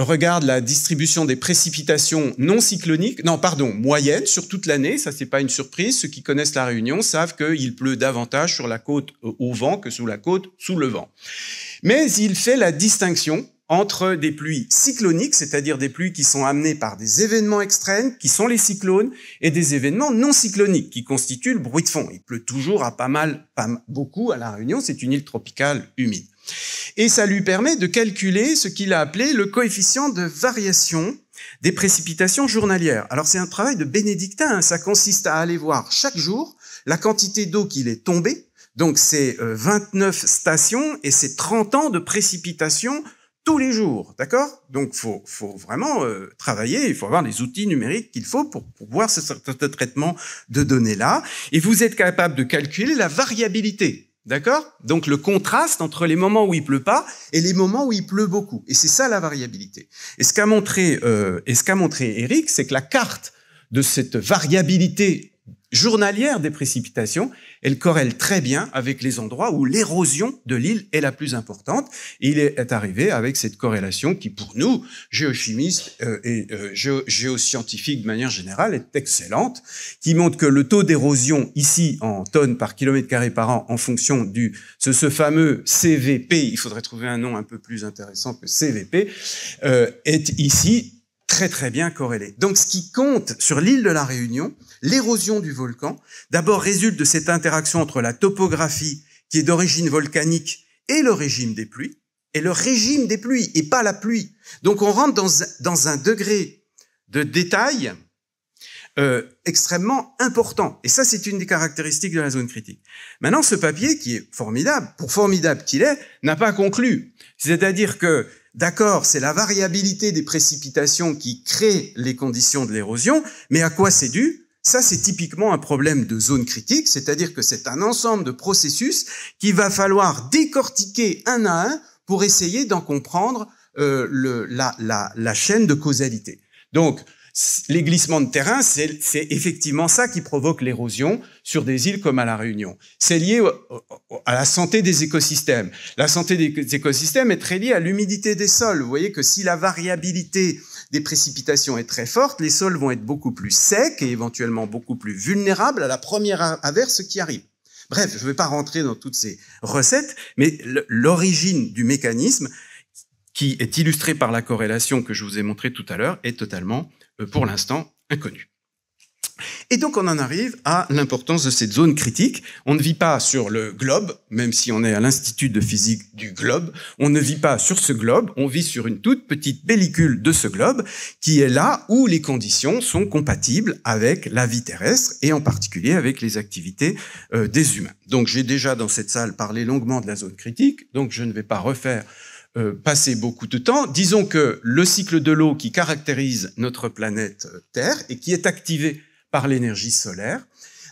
regarde la distribution des précipitations non cycloniques, non, pardon, moyennes sur toute l'année. Ça, c'est pas une surprise. Ceux qui connaissent la Réunion savent qu'il pleut davantage sur la côte euh, au vent que sous la côte sous le vent. Mais il fait la distinction entre des pluies cycloniques, c'est-à-dire des pluies qui sont amenées par des événements extrêmes, qui sont les cyclones, et des événements non cycloniques, qui constituent le bruit de fond. Il pleut toujours à pas mal, pas beaucoup à La Réunion, c'est une île tropicale humide. Et ça lui permet de calculer ce qu'il a appelé le coefficient de variation des précipitations journalières. Alors c'est un travail de bénédictin, hein. ça consiste à aller voir chaque jour la quantité d'eau qu'il est tombée, donc c'est 29 euh, stations et c'est 30 ans de précipitations tous les jours, d'accord Donc, faut, faut vraiment euh, travailler, il faut avoir les outils numériques qu'il faut pour, pour voir ce, de traitement de données-là. Et vous êtes capable de calculer la variabilité, d'accord Donc, le contraste entre les moments où il pleut pas et les moments où il pleut beaucoup. Et c'est ça la variabilité. Et ce qu'a montré, euh, et ce qu'a montré Eric, c'est que la carte de cette variabilité journalière des précipitations, elle corrèle très bien avec les endroits où l'érosion de l'île est la plus importante. il est arrivé avec cette corrélation qui, pour nous, géochimistes euh, et euh, géoscientifiques de manière générale, est excellente, qui montre que le taux d'érosion ici en tonnes par kilomètre carré par an en fonction du ce, fameux CVP, il faudrait trouver un nom un peu plus intéressant que CVP, euh, est ici très très bien corrélé. Donc ce qui compte sur l'île de la Réunion, l'érosion du volcan, d'abord résulte de cette interaction entre la topographie qui est d'origine volcanique et le régime des pluies, et le régime des pluies et pas la pluie. Donc on rentre dans, un degré de détail euh, extrêmement important. Et ça, c'est une des caractéristiques de la zone critique. Maintenant, ce papier, qui est formidable, pour formidable qu'il est, n'a pas conclu. C'est-à-dire que, d'accord, c'est la variabilité des précipitations qui crée les conditions de l'érosion, mais à quoi c'est dû ça, c'est typiquement un problème de zone critique, c'est-à-dire que c'est un ensemble de processus qu'il va falloir décortiquer un à un pour essayer d'en comprendre euh, la, chaîne de causalité. Donc, les glissements de terrain, c'est effectivement ça qui provoque l'érosion sur des îles comme à La Réunion. C'est lié à la santé des écosystèmes. La santé des écosystèmes est très liée à l'humidité des sols. Vous voyez que si la variabilité des précipitations est très forte, les sols vont être beaucoup plus secs et éventuellement beaucoup plus vulnérables à la première averse qui arrive. Bref, je ne vais pas rentrer dans toutes ces recettes, mais l'origine du mécanisme qui est illustrée par la corrélation que je vous ai montrée tout à l'heure est totalement, euh, pour l'instant, inconnue. Et donc on en arrive à l'importance de cette zone critique. On ne vit pas sur le globe, même si on est à l'Institut de physique du globe, on ne vit pas sur ce globe, on vit sur une toute petite pellicule de ce globe qui est là où les conditions sont compatibles avec la vie terrestre et en particulier avec les activités euh, des humains. Donc j'ai déjà dans cette salle parlé longuement de la zone critique, donc je ne vais pas refaire euh, passer beaucoup de temps. Disons que le cycle de l'eau qui caractérise notre planète euh, Terre et qui est activé par l'énergie solaire,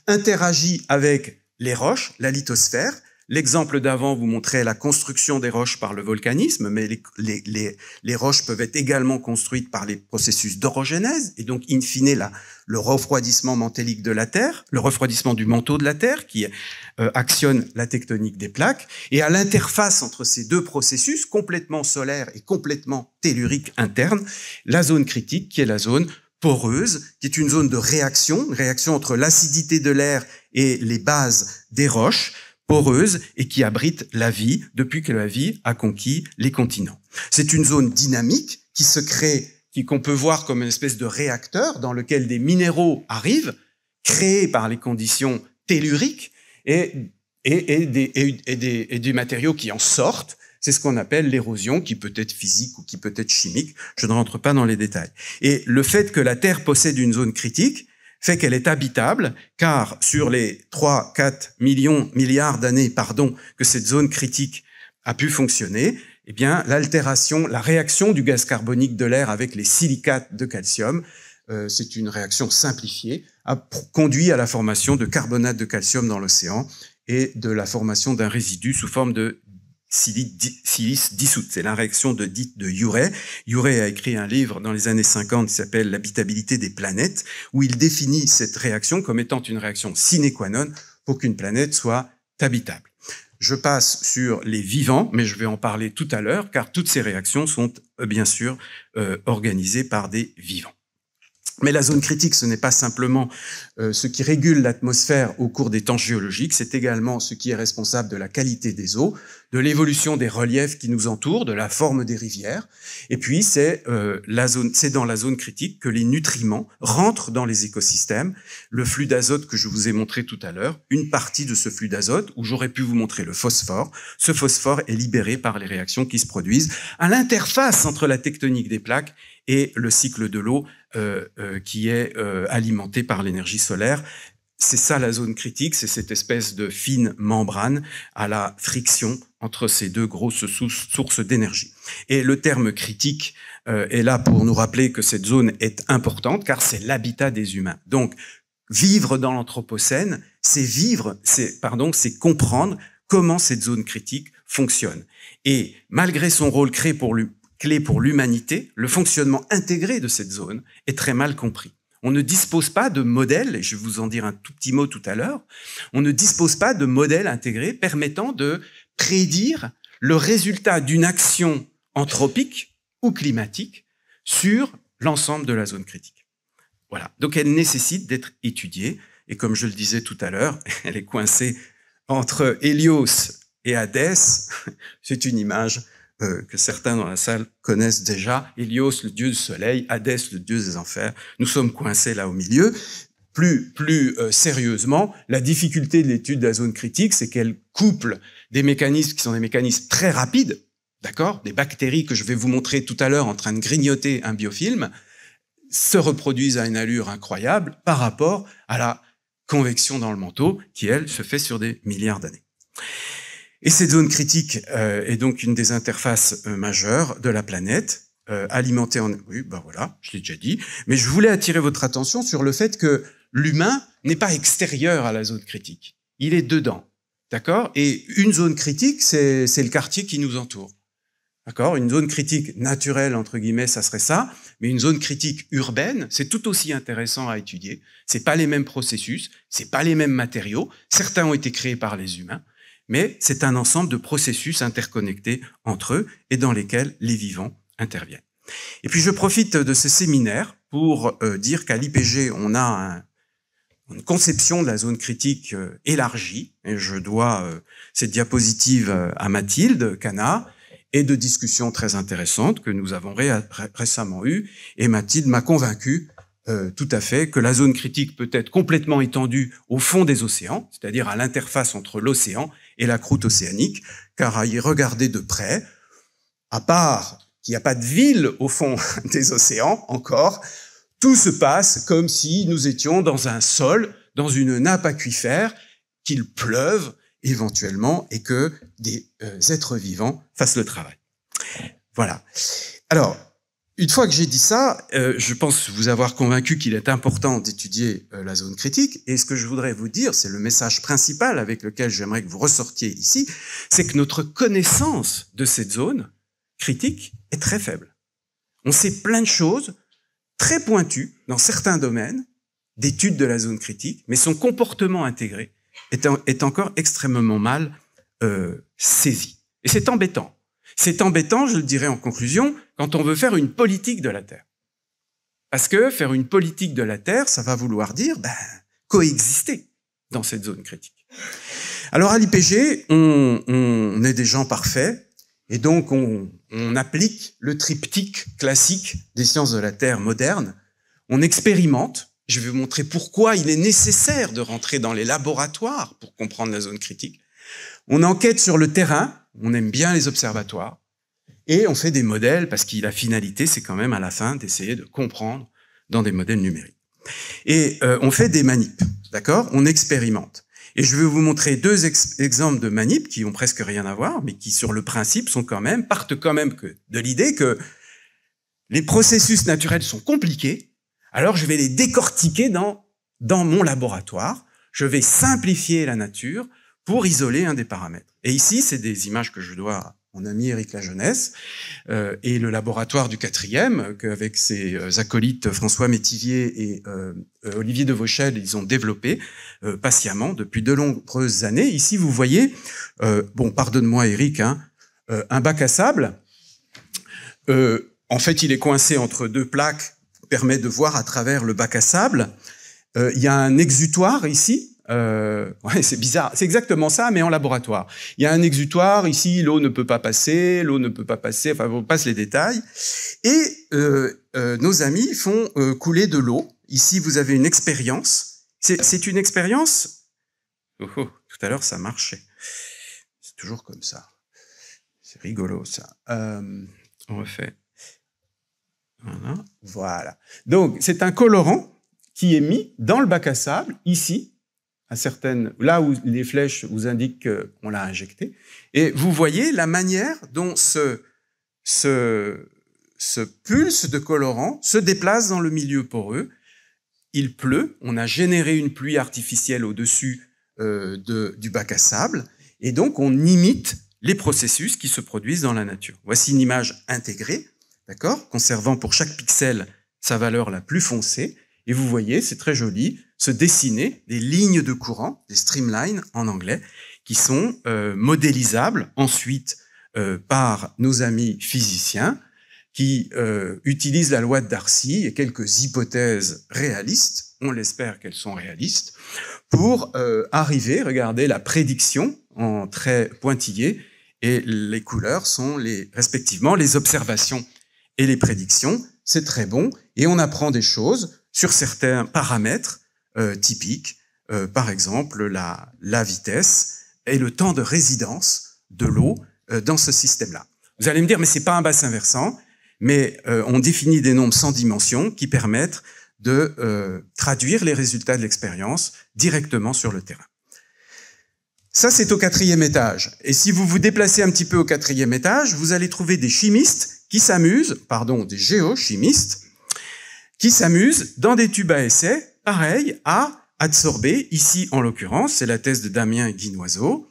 interagit avec les roches, la lithosphère. L'exemple d'avant vous montrait la construction des roches par le volcanisme, mais les, roches peuvent être également construites par les processus d'orogenèse, et donc in fine la, le refroidissement mantélique de la Terre, le refroidissement du manteau de la Terre qui euh, actionne la tectonique des plaques. Et à l'interface entre ces deux processus, complètement solaire et complètement tellurique interne, la zone critique qui est la zone poreuse, qui est une zone de réaction, réaction entre l'acidité de l'air et les bases des roches, poreuse et qui abrite la vie depuis que la vie a conquis les continents. C'est une zone dynamique qui se crée, qu'on peut voir comme une espèce de réacteur dans lequel des minéraux arrivent, créés par les conditions telluriques et, des matériaux qui en sortent c'est ce qu'on appelle l'érosion, qui peut être physique ou qui peut être chimique. Je ne rentre pas dans les détails. Et le fait que la Terre possède une zone critique fait qu'elle est habitable, car sur les 3, 4 millions, milliards d'années, pardon, que cette zone critique a pu fonctionner, eh bien, l'altération, la réaction du gaz carbonique de l'air avec les silicates de calcium, euh, c'est une réaction simplifiée, a conduit à la formation de carbonate de calcium dans l'océan et de la formation d'un résidu sous forme de silice dissoute. C'est la réaction de, dite de Urey. Urey a écrit un livre dans les années 50 qui s'appelle L'habitabilité des planètes, où il définit cette réaction comme étant une réaction sine qua non pour qu'une planète soit habitable. Je passe sur les vivants, mais je vais en parler tout à l'heure, car toutes ces réactions sont euh, bien sûr euh, organisées par des vivants. Mais la zone critique, ce n'est pas simplement euh, ce qui régule l'atmosphère au cours des temps géologiques, c'est également ce qui est responsable de la qualité des eaux, de l'évolution des reliefs qui nous entourent, de la forme des rivières. Et puis, euh, c'est dans la zone critique que les nutriments rentrent dans les écosystèmes. Le flux d'azote que je vous ai montré tout à l'heure, une partie de ce flux d'azote, où j'aurais pu vous montrer le phosphore, ce phosphore est libéré par les réactions qui se produisent à l'interface entre la tectonique des plaques et le cycle de l'eau euh, euh, qui est euh, alimenté par l'énergie solaire. C'est ça la zone critique, c'est cette espèce de fine membrane à la friction entre ces deux grosses sources d'énergie. Et le terme critique est là pour nous rappeler que cette zone est importante car c'est l'habitat des humains. Donc, vivre dans l'Anthropocène, c'est vivre, c'est pardon, c'est comprendre comment cette zone critique fonctionne. Et malgré son rôle créé pour lui, clé pour l'humanité, le fonctionnement intégré de cette zone est très mal compris. On ne dispose pas de modèle, et je vais vous en dire un tout petit mot tout à l'heure, on ne dispose pas de modèle intégré permettant de prédire le résultat d'une action anthropique ou climatique sur l'ensemble de la zone critique. Voilà, donc elle nécessite d'être étudiée, et comme je le disais tout à l'heure, elle est coincée entre Hélios et Hadès, c'est une image euh, que certains dans la salle connaissent déjà, Helios, le dieu du soleil, Hadès, le dieu des enfers. Nous sommes coincés là au milieu. Plus, plus euh, sérieusement, la difficulté de l'étude de la zone critique, c'est qu'elle couple des mécanismes qui sont des mécanismes très rapides, d'accord, des bactéries que je vais vous montrer tout à l'heure en train de grignoter un biofilm, se reproduisent à une allure incroyable par rapport à la convection dans le manteau qui, elle, se fait sur des milliards d'années. Et cette zone critique euh, est donc une des interfaces euh, majeures de la planète, euh, alimentée en... Oui, ben voilà, je l'ai déjà dit. Mais je voulais attirer votre attention sur le fait que l'humain n'est pas extérieur à la zone critique. Il est dedans. D'accord Et une zone critique, c'est le quartier qui nous entoure. D'accord Une zone critique naturelle, entre guillemets, ça serait ça. Mais une zone critique urbaine, c'est tout aussi intéressant à étudier. C'est pas les mêmes processus, c'est pas les mêmes matériaux. Certains ont été créés par les humains, mais c'est un ensemble de processus interconnectés entre eux et dans lesquels les vivants interviennent. Et puis je profite de ce séminaire pour euh, dire qu'à l'IPG, on a une conception de la zone critique euh, élargie, et je dois euh, cette diapositive à Mathilde Cana, et de discussions très intéressantes que nous avons récemment eues, et Mathilde m'a convaincu tout à fait que la zone critique peut être complètement étendue au fond des océans, c'est-à-dire à l'interface entre l'océan et la croûte océanique, car à y regarder de près, à part qu'il n'y a pas de ville au fond des océans encore, tout se passe comme si nous étions dans un sol, dans une nappe aquifère, qu'il pleuve éventuellement et que des euh, êtres vivants fassent le travail. Voilà. Alors, une fois que j'ai dit ça, euh, je pense vous avoir convaincu qu'il est important d'étudier euh, la zone critique. Et ce que je voudrais vous dire, c'est le message principal avec lequel j'aimerais que vous ressortiez ici, c'est que notre connaissance de cette zone critique est très faible. On sait plein de choses très pointues dans certains domaines d'études de la zone critique, mais son comportement intégré est, encore extrêmement mal euh, saisi. Et c'est embêtant. C'est embêtant, je le dirais en conclusion, quand on veut faire une politique de la Terre. Parce que faire une politique de la Terre, ça va vouloir dire ben, coexister dans cette zone critique. Alors à l'IPG, on, est des gens parfaits, et donc on, on applique le triptyque classique des sciences de la Terre moderne. On expérimente, je vais vous montrer pourquoi il est nécessaire de rentrer dans les laboratoires pour comprendre la zone critique. On enquête sur le terrain, on aime bien les observatoires, et on fait des modèles parce que la finalité, c'est quand même à la fin d'essayer de comprendre dans des modèles numériques. Et euh, on fait des manips, d'accord On expérimente. Et je vais vous montrer deux exemples de manips qui ont presque rien à voir, mais qui sur le principe sont quand même partent quand même que, de l'idée que les processus naturels sont compliqués. Alors je vais les décortiquer dans dans mon laboratoire. Je vais simplifier la nature pour isoler un des paramètres. Et ici, c'est des images que je dois à mon ami Éric Lajeunesse euh, et le laboratoire du quatrième, qu'avec ses euh, acolytes François Métivier et euh, euh, Olivier de Vauchel, ils ont développé patiemment depuis de nombreuses années. Ici, vous voyez, bon, pardonne-moi Eric, hein, un bac à sable. en fait, il est coincé entre deux plaques, permet de voir à travers le bac à sable. Il y a un exutoire ici euh, ouais, c'est bizarre. C'est exactement ça, mais en laboratoire. Il y a un exutoire. Ici, l'eau ne peut pas passer, l'eau ne peut pas passer. Enfin, on passe les détails. Et euh, euh, nos amis font couler de l'eau. Ici, vous avez une expérience. C'est une expérience. Oh, oh, tout à l'heure, ça marchait. C'est toujours comme ça. C'est rigolo, ça. on refait. voilà. Donc, c'est un colorant qui est mis dans le bac à sable, ici, certaines, là où les flèches vous indiquent qu'on l'a injecté. Et vous voyez la manière dont ce, ce, ce pulse de colorant se déplace dans le milieu poreux. Il pleut, on a généré une pluie artificielle au-dessus euh, de, du bac à sable, et donc on imite les processus qui se produisent dans la nature. Voici une image intégrée, d'accord, conservant pour chaque pixel sa valeur la plus foncée. Et vous voyez, c'est très joli, se dessiner des lignes de courant, des streamlines en anglais, qui sont euh, modélisables ensuite euh, par nos amis physiciens qui euh, utilisent la loi de Darcy et quelques hypothèses réalistes, on l'espère qu'elles sont réalistes, pour arriver, regardez la prédiction en très pointillés, et les couleurs sont les, respectivement les observations et les prédictions, c'est très bon, et on apprend des choses, sur certains paramètres euh, typiques, euh, par exemple la, la, vitesse et le temps de résidence de l'eau euh, dans ce système-là. Vous allez me dire, mais c'est pas un bassin versant, mais on définit des nombres sans dimension qui permettent de traduire les résultats de l'expérience directement sur le terrain. Ça, c'est au quatrième étage. Et si vous vous déplacez un petit peu au quatrième étage, vous allez trouver des chimistes qui s'amusent, pardon, des géochimistes, qui s'amusent dans des tubes à essai, pareil, à absorber, ici en l'occurrence, c'est la thèse de Damien Guinoiseau,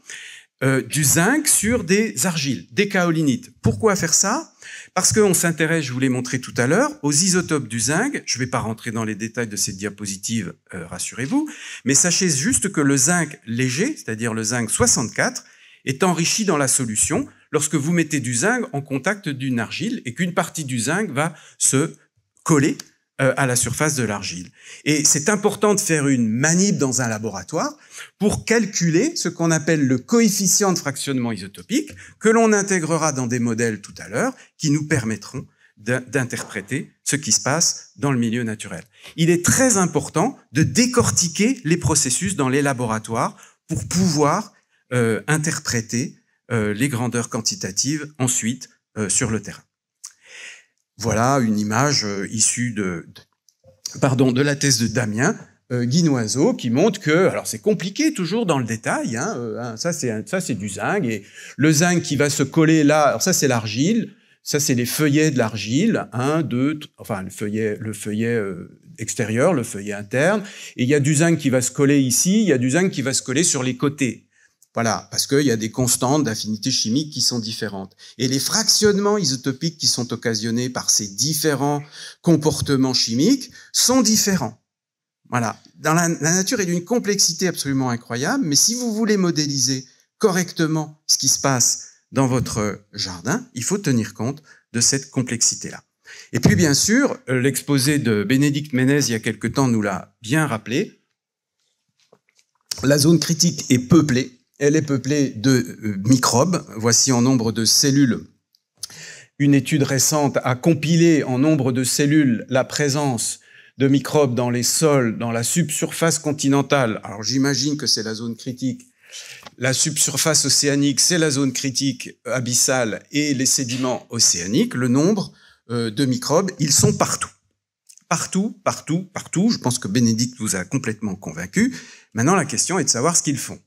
euh, du zinc sur des argiles, des kaolinites. Pourquoi faire ça Parce qu'on s'intéresse, je vous l'ai montré tout à l'heure, aux isotopes du zinc. Je ne vais pas rentrer dans les détails de cette diapositive, euh, rassurez-vous, mais sachez juste que le zinc léger, c'est-à-dire le zinc 64, est enrichi dans la solution lorsque vous mettez du zinc en contact d'une argile et qu'une partie du zinc va se coller euh, à la surface de l'argile. Et c'est important de faire une manip dans un laboratoire pour calculer ce qu'on appelle le coefficient de fractionnement isotopique que l'on intégrera dans des modèles tout à l'heure qui nous permettront d'interpréter ce qui se passe dans le milieu naturel. Il est très important de décortiquer les processus dans les laboratoires pour pouvoir euh, interpréter euh, les grandeurs quantitatives ensuite sur le terrain. Voilà une image euh, issue de, pardon, de la thèse de Damien, euh, Guinoiseau qui montre que, alors c'est compliqué toujours dans le détail, hein, euh, hein ça c'est ça c'est du zinc et le zinc qui va se coller là, ça c'est l'argile, ça c'est les feuillets de l'argile, un, deux, enfin le feuillet le feuillet extérieur, le feuillet interne, et il y a du zinc qui va se coller ici, il y a du zinc qui va se coller sur les côtés. Voilà, parce qu'il y a des constantes d'affinité chimique qui sont différentes. Et les fractionnements isotopiques qui sont occasionnés par ces différents comportements chimiques sont différents. Voilà, dans la, nature est d'une complexité absolument incroyable, mais si vous voulez modéliser correctement ce qui se passe dans votre jardin, il faut tenir compte de cette complexité-là. Et puis bien sûr, l'exposé de Bénédicte Ménez il y a quelque temps nous l'a bien rappelé, la zone critique est peuplée elle est peuplée de euh, microbes. Voici en nombre de cellules. Une étude récente a compilé en nombre de cellules la présence de microbes dans les sols, dans la subsurface continentale. Alors j'imagine que c'est la zone critique. La subsurface océanique, c'est la zone critique abyssale et les sédiments océaniques. Le nombre euh, de microbes, ils sont partout. Partout, partout, partout. Je pense que Bénédicte vous a complètement convaincu. Maintenant, la question est de savoir ce qu'ils font.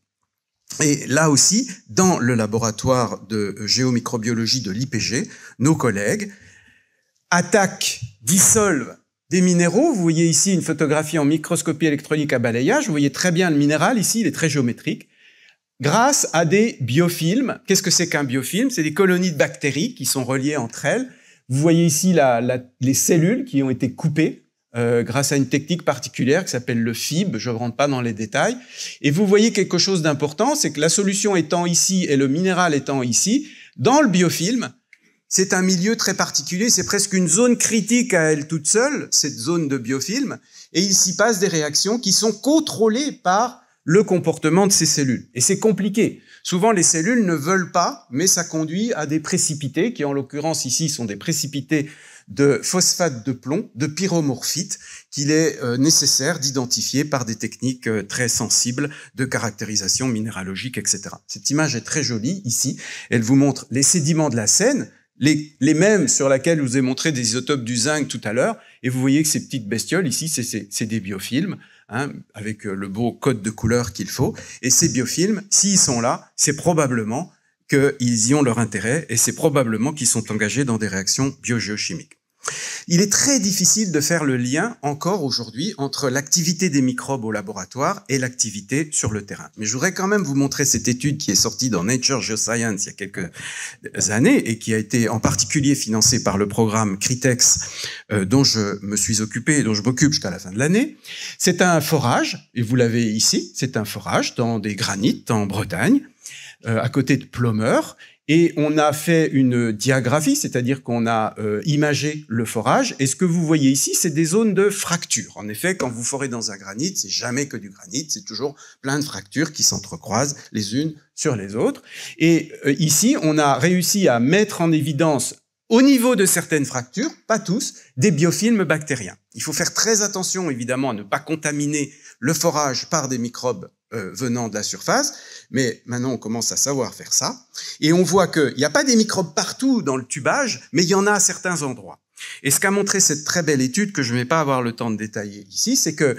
Et là aussi, dans le laboratoire de géomicrobiologie de l'IPG, nos collègues attaquent, dissolvent des minéraux. Vous voyez ici une photographie en microscopie électronique à balayage. Vous voyez très bien le minéral ici, il est très géométrique. Grâce à des biofilms. Qu'est-ce que c'est qu'un biofilm C'est des colonies de bactéries qui sont reliées entre elles. Vous voyez ici les cellules qui ont été coupées euh, grâce à une technique particulière qui s'appelle le FIB, je ne rentre pas dans les détails. Et vous voyez quelque chose d'important, c'est que la solution étant ici et le minéral étant ici, dans le biofilm, c'est un milieu très particulier, c'est presque une zone critique à elle toute seule, cette zone de biofilm, et il s'y passe des réactions qui sont contrôlées par le comportement de ces cellules. Et c'est compliqué. Souvent, les cellules ne veulent pas, mais ça conduit à des précipités, qui en l'occurrence ici sont des précipités de phosphate de plomb, de pyromorphite, qu'il est euh, nécessaire d'identifier par des techniques euh, très sensibles de caractérisation minéralogique, etc. Cette image est très jolie ici. Elle vous montre les sédiments de la Seine, les, mêmes sur lesquels je vous ai montré des isotopes du zinc tout à l'heure, et vous voyez que ces petites bestioles ici, c'est des biofilms, hein, avec euh, le beau code de couleur qu'il faut, et ces biofilms, s'ils sont là, c'est probablement qu'ils y ont leur intérêt et c'est probablement qu'ils sont engagés dans des réactions biogéochimiques. Il est très difficile de faire le lien encore aujourd'hui entre l'activité des microbes au laboratoire et l'activité sur le terrain. Mais je voudrais quand même vous montrer cette étude qui est sortie dans Nature Geoscience il y a quelques années et qui a été en particulier financée par le programme Critex euh, dont je me suis occupé et dont je m'occupe jusqu'à la fin de l'année. C'est un forage, et vous l'avez ici, c'est un forage dans des granites en Bretagne. Euh, à côté de Plomer. Et on a fait une diagraphie, c'est-à-dire qu'on a euh, imagé le forage. Et ce que vous voyez ici, c'est des zones de fractures. En effet, quand vous forez dans un granit, c'est jamais que du granit, c'est toujours plein de fractures qui s'entrecroisent les unes sur les autres. Et euh, ici, on a réussi à mettre en évidence au niveau de certaines fractures, pas tous, des biofilms bactériens. Il faut faire très attention, évidemment, à ne pas contaminer le forage par des microbes venant de la surface, mais maintenant on commence à savoir faire ça, et on voit qu'il n'y a pas des microbes partout dans le tubage, mais il y en a à certains endroits. Et ce qu'a montré cette très belle étude, que je ne vais pas avoir le temps de détailler ici, c'est qu'il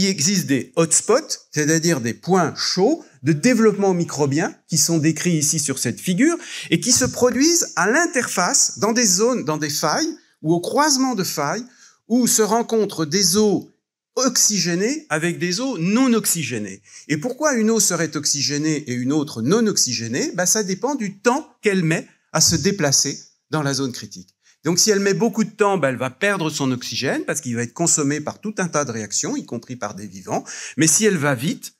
y existe des hotspots, c'est-à-dire des points chauds de développement microbien, qui sont décrits ici sur cette figure, et qui se produisent à l'interface, dans des zones, dans des failles, ou au croisement de failles, où se rencontrent des eaux oxygénée avec des eaux non oxygénées. Et pourquoi une eau serait oxygénée et une autre non oxygénée ben, Ça dépend du temps qu'elle met à se déplacer dans la zone critique. Donc si elle met beaucoup de temps, ben, elle va perdre son oxygène parce qu'il va être consommé par tout un tas de réactions, y compris par des vivants. Mais si elle va vite,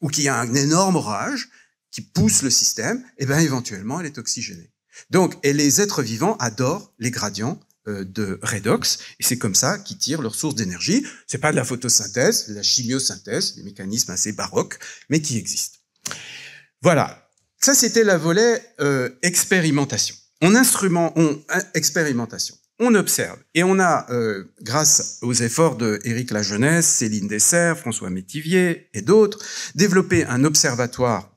ou qu'il y a un énorme orage qui pousse le système, et eh ben, éventuellement elle est oxygénée. Donc, et les êtres vivants adorent les gradients euh, de redox, et c'est comme ça qu'ils tirent leur source d'énergie. Ce n'est pas de la photosynthèse, de la chimiosynthèse, des mécanismes assez baroques, mais qui existent. Voilà. Ça, c'était la volet euh, expérimentation. On instrument, on euh, expérimentation. On observe et on a, grâce aux efforts de Éric Lajeunesse, Céline Dessert, François Métivier et d'autres, développé un observatoire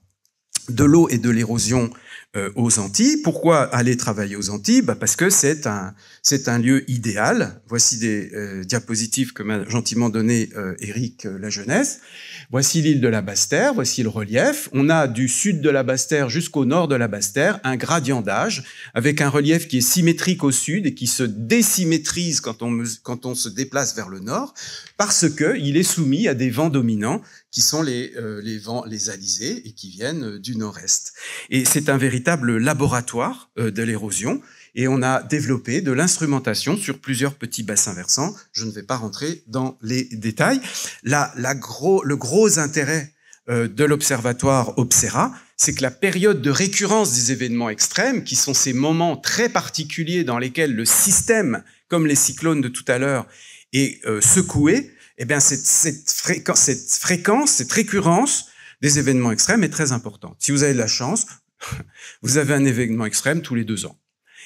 de l'eau et de l'érosion euh, aux Antilles. Pourquoi aller travailler aux Antilles bah Parce que c'est un, c'est un lieu idéal. Voici des euh, diapositives que m'a gentiment donné Eric euh, La Jeunesse. Voici l'île de la Bastère, voici le relief. On a du sud de la Bastère jusqu'au nord de la Bastère un gradient d'âge avec un relief qui est symétrique au sud et qui se désymétrise quand on, quand on se déplace vers le nord parce qu'il est soumis à des vents dominants qui sont les, euh, les vents, les alizés, et qui viennent euh, du nord-est. Et c'est un véritable laboratoire euh, de l'érosion, et on a développé de l'instrumentation sur plusieurs petits bassins versants. Je ne vais pas rentrer dans les détails. là la gros, le gros intérêt de l'observatoire Obsera, c'est que la période de récurrence des événements extrêmes, qui sont ces moments très particuliers dans lesquels le système, comme les cyclones de tout à l'heure, est secoué, eh bien, cette, cette, fréquence, cette récurrence des événements extrêmes est très importante. Si vous avez de la chance, vous avez un événement extrême tous les deux ans.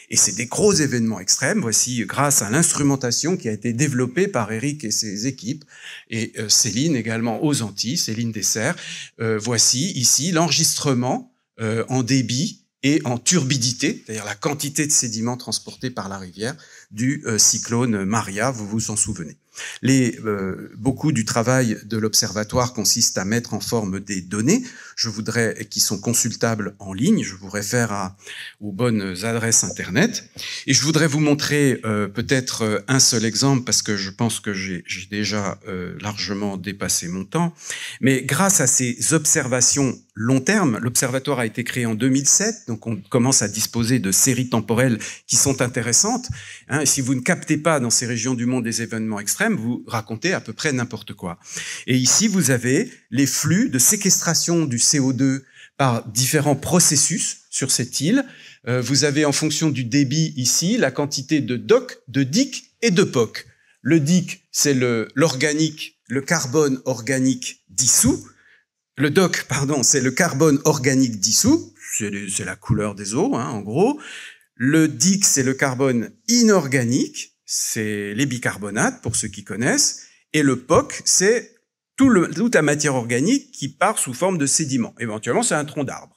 Et c'est des gros événements extrêmes, voici grâce à l'instrumentation qui a été développée par Eric et ses équipes, et euh, Céline également aux Antilles, Céline Dessert. Euh, voici ici l'enregistrement euh, en débit et en turbidité, c'est-à-dire la quantité de sédiments transportés par la rivière du cyclone Maria, vous vous en souvenez. Les, euh, beaucoup du travail de l'observatoire consiste à mettre en forme des données je voudrais, et qui sont consultables en ligne. Je vous réfère à, aux bonnes adresses Internet. Et je voudrais vous montrer euh, peut-être euh, un seul exemple, parce que je pense que j'ai déjà euh, largement dépassé mon temps. Mais grâce à ces observations long terme, l'observatoire a été créé en 2007, donc on commence à disposer de séries temporelles qui sont intéressantes. Hein, si vous ne captez pas dans ces régions du monde des événements extrêmes, vous racontez à peu près n'importe quoi. Et ici, vous avez les flux de séquestration du CO2 par différents processus sur cette île. Euh, vous avez en fonction du débit ici la quantité de DOC, de DIC et de POC. Le DIC, c'est l'organique, le, carbone organique dissous. Le DOC, pardon, c'est le carbone organique dissous. C'est la couleur des eaux, hein, en gros. Le DIC, c'est le carbone inorganique. C'est les bicarbonates, pour ceux qui connaissent. Et le POC, c'est tout le, toute la matière organique qui part sous forme de sédiments. Éventuellement, c'est un tronc d'arbre.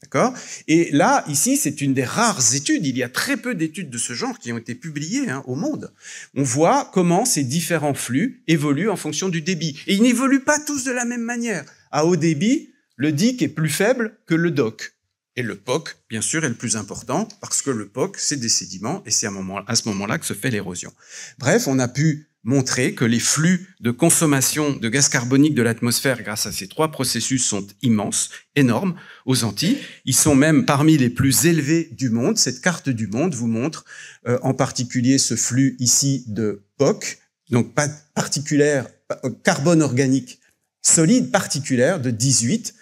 D'accord Et là, ici, c'est une des rares études. Il y a très peu d'études de ce genre qui ont été publiées hein, au monde. On voit comment ces différents flux évoluent en fonction du débit. Et ils n'évoluent pas tous de la même manière. À ah, haut débit, le DIC est plus faible que le DOC. Et le POC, bien sûr, est le plus important parce que le POC, c'est des sédiments et c'est à, à ce moment-là que se fait l'érosion. Bref, on a pu montrer que les flux de consommation de gaz carbonique de l'atmosphère grâce à ces trois processus sont immenses, énormes aux Antilles. Ils sont même parmi les plus élevés du monde. Cette carte du monde vous montre euh, en particulier ce flux ici de POC, donc pas particulière, euh, carbone organique solide particulière de 18.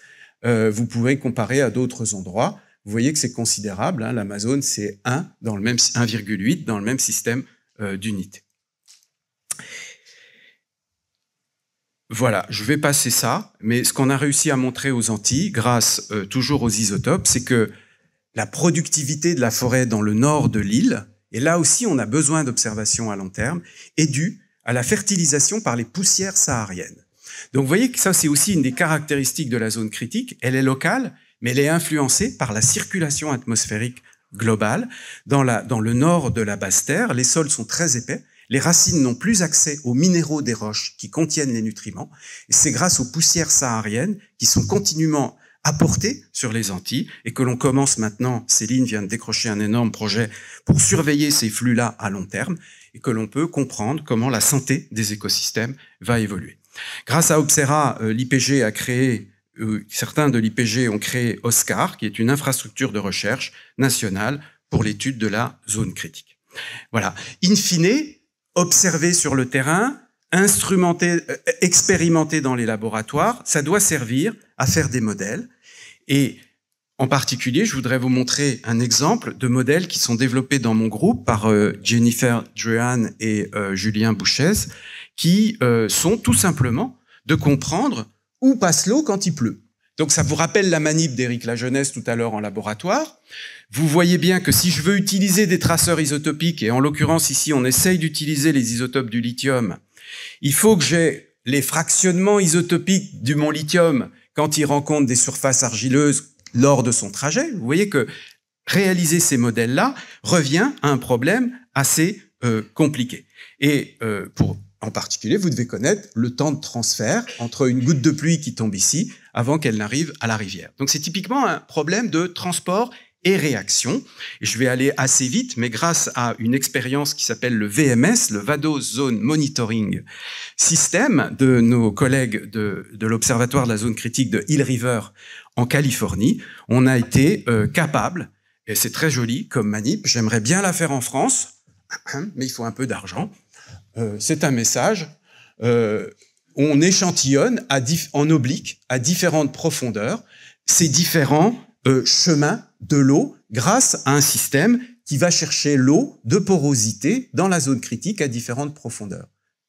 Euh, vous pouvez comparer à d'autres endroits. Vous voyez que c'est considérable. Hein. c'est 1 dans le même 1,8 dans le même système euh, d'unité. Voilà, je vais passer ça, mais ce qu'on a réussi à montrer aux Antilles, grâce euh, toujours aux isotopes, c'est que la productivité de la forêt dans le nord de l'île, et là aussi on a besoin d'observations à long terme, est due à la fertilisation par les poussières sahariennes. Donc vous voyez que ça c'est aussi une des caractéristiques de la zone critique, elle est locale, mais elle est influencée par la circulation atmosphérique globale. Dans, dans le nord de la basse-terre, les sols sont très épais, les racines n'ont plus accès aux minéraux des roches qui contiennent les nutriments, et c'est grâce aux poussières sahariennes qui sont continuellement apportées sur les Antilles, et que l'on commence maintenant, Céline vient de décrocher un énorme projet pour surveiller ces flux-là à long terme, et que l'on peut comprendre comment la santé des écosystèmes va évoluer. Grâce à Obsera, euh, l'IPG a créé euh, certains de l'IPG ont créé OSCAR, qui est une infrastructure de recherche nationale pour l'étude de la zone critique. Voilà. In fine, observé sur le terrain, instrumenté euh, expérimenté dans les laboratoires, ça doit servir à faire des modèles. Et en particulier, je voudrais vous montrer un exemple de modèles qui sont développés dans mon groupe par euh, Jennifer Drian et euh, Julien Bouchez, qui sont tout simplement de comprendre où passe l'eau quand il pleut. Donc ça vous rappelle la manip d'Éric Lajeunesse tout à l'heure en laboratoire. Vous voyez bien que si je veux utiliser des traceurs isotopiques, et en l'occurrence ici on essaye d'utiliser les isotopes du lithium, il faut que j'ai les fractionnements isotopiques du mon lithium quand il rencontre des surfaces argileuses lors de son trajet. Vous voyez que réaliser ces modèles-là revient à un problème assez euh, compliqué. Et euh, pour en particulier, vous devez connaître le temps de transfert entre une goutte de pluie qui tombe ici avant qu'elle n'arrive à la rivière. Donc c'est typiquement un problème de transport et réaction. je vais aller assez vite, mais grâce à une expérience qui s'appelle le VMS, le Vado Zone Monitoring System, de nos collègues de, l'Observatoire de la zone critique de Hill River en Californie, on a été euh, capable, et c'est très joli comme manip, j'aimerais bien la faire en France, mais il faut un peu d'argent, euh, c'est un message. Euh, on échantillonne en oblique à différentes profondeurs ces différents euh, chemins de l'eau grâce à un système qui va chercher l'eau de porosité dans la zone critique à différentes profondeurs.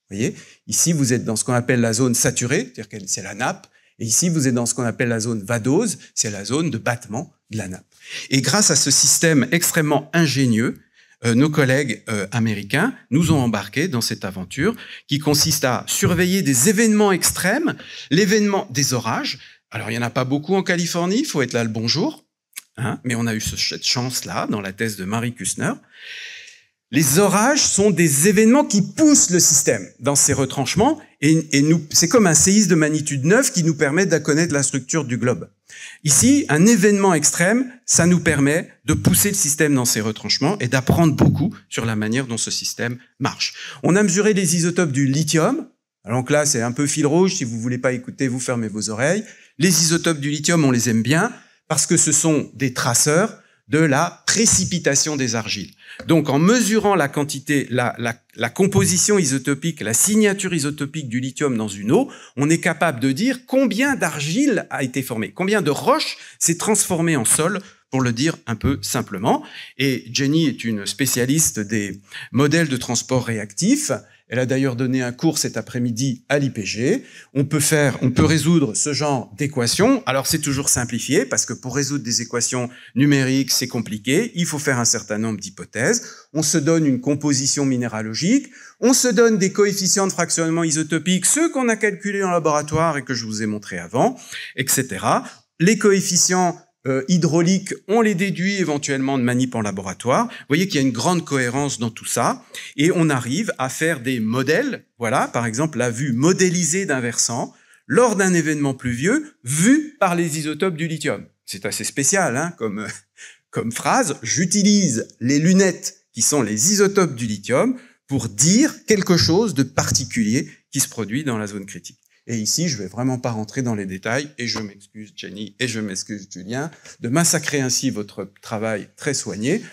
Vous voyez, ici vous êtes dans ce qu'on appelle la zone saturée, c'est-à-dire c'est la nappe, et ici vous êtes dans ce qu'on appelle la zone vadose, c'est la zone de battement de la nappe. Et grâce à ce système extrêmement ingénieux, euh, nos collègues euh, américains nous ont embarqués dans cette aventure qui consiste à surveiller des événements extrêmes, l'événement des orages. Alors, il n'y en a pas beaucoup en Californie, il faut être là le bonjour. Hein, mais on a eu cette chance-là dans la thèse de Marie Kussner. Les orages sont des événements qui poussent le système dans ses retranchements et, c'est comme un séisme de magnitude 9 qui nous permet de connaître la structure du globe. Ici, un événement extrême, ça nous permet de pousser le système dans ses retranchements et d'apprendre beaucoup sur la manière dont ce système marche. On a mesuré les isotopes du lithium. Alors que là, c'est un peu fil rouge. Si vous ne voulez pas écouter, vous fermez vos oreilles. Les isotopes du lithium, on les aime bien parce que ce sont des traceurs de la précipitation des argiles. Donc en mesurant la quantité, la, composition isotopique, la signature isotopique du lithium dans une eau, on est capable de dire combien d'argile a été formée, combien de roches s'est transformée en sol pour le dire un peu simplement. Et Jenny est une spécialiste des modèles de transport réactifs elle a d'ailleurs donné un cours cet après-midi à l'IPG. On peut faire, on peut résoudre ce genre d'équations. Alors c'est toujours simplifié parce que pour résoudre des équations numériques, c'est compliqué. Il faut faire un certain nombre d'hypothèses. On se donne une composition minéralogique. On se donne des coefficients de fractionnement isotopique, ceux qu'on a calculés en laboratoire et que je vous ai montrés avant, etc. Les coefficients euh, hydrauliques, hydraulique, on les déduit éventuellement de manip en laboratoire. Vous voyez qu'il y a une grande cohérence dans tout ça, et on arrive à faire des modèles, voilà, par exemple la vue modélisée d'un versant lors d'un événement pluvieux vu par les isotopes du lithium. C'est assez spécial hein, comme, comme phrase. J'utilise les lunettes qui sont les isotopes du lithium pour dire quelque chose de particulier qui se produit dans la zone critique. Et ici, je vais vraiment pas rentrer dans les détails, et je m'excuse Jenny, et je m'excuse Julien, de massacrer ainsi votre travail très soigné.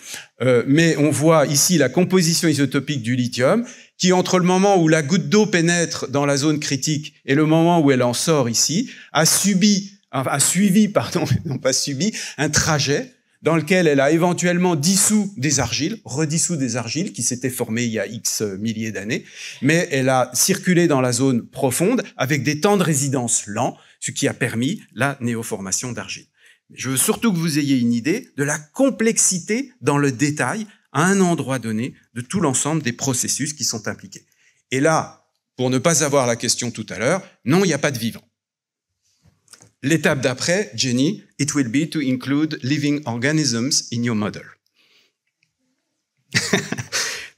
Euh, mais on voit ici la composition isotopique du lithium, qui entre le moment où la goutte d'eau pénètre dans la zone critique et le moment où elle en sort ici, a subi a suivi, pardon, non pas subi, un trajet dans lequel elle a éventuellement dissous des argiles, redissous des argiles qui s'étaient formées il y a X milliers d'années, mais elle a circulé dans la zone profonde avec des temps de résidence lents, ce qui a permis la néoformation d'argile. Je veux surtout que vous ayez une idée de la complexité dans le détail, à un endroit donné, de tout l'ensemble des processus qui sont impliqués. Et là, pour ne pas avoir la question tout à l'heure, non, il n'y a pas de vivant. L'étape d'après, Jenny, it will be to include living organisms in your model.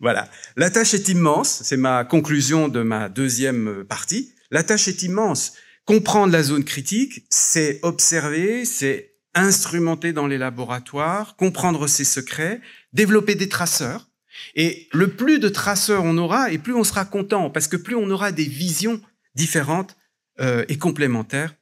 voilà. La tâche est immense. C'est ma conclusion de ma deuxième partie. La tâche est immense. Comprendre la zone critique, c'est observer, c'est instrumenter dans les laboratoires, comprendre ses secrets, développer des traceurs. Et le plus de traceurs on aura, et plus on sera content, parce que plus on aura des visions différentes euh, et complémentaires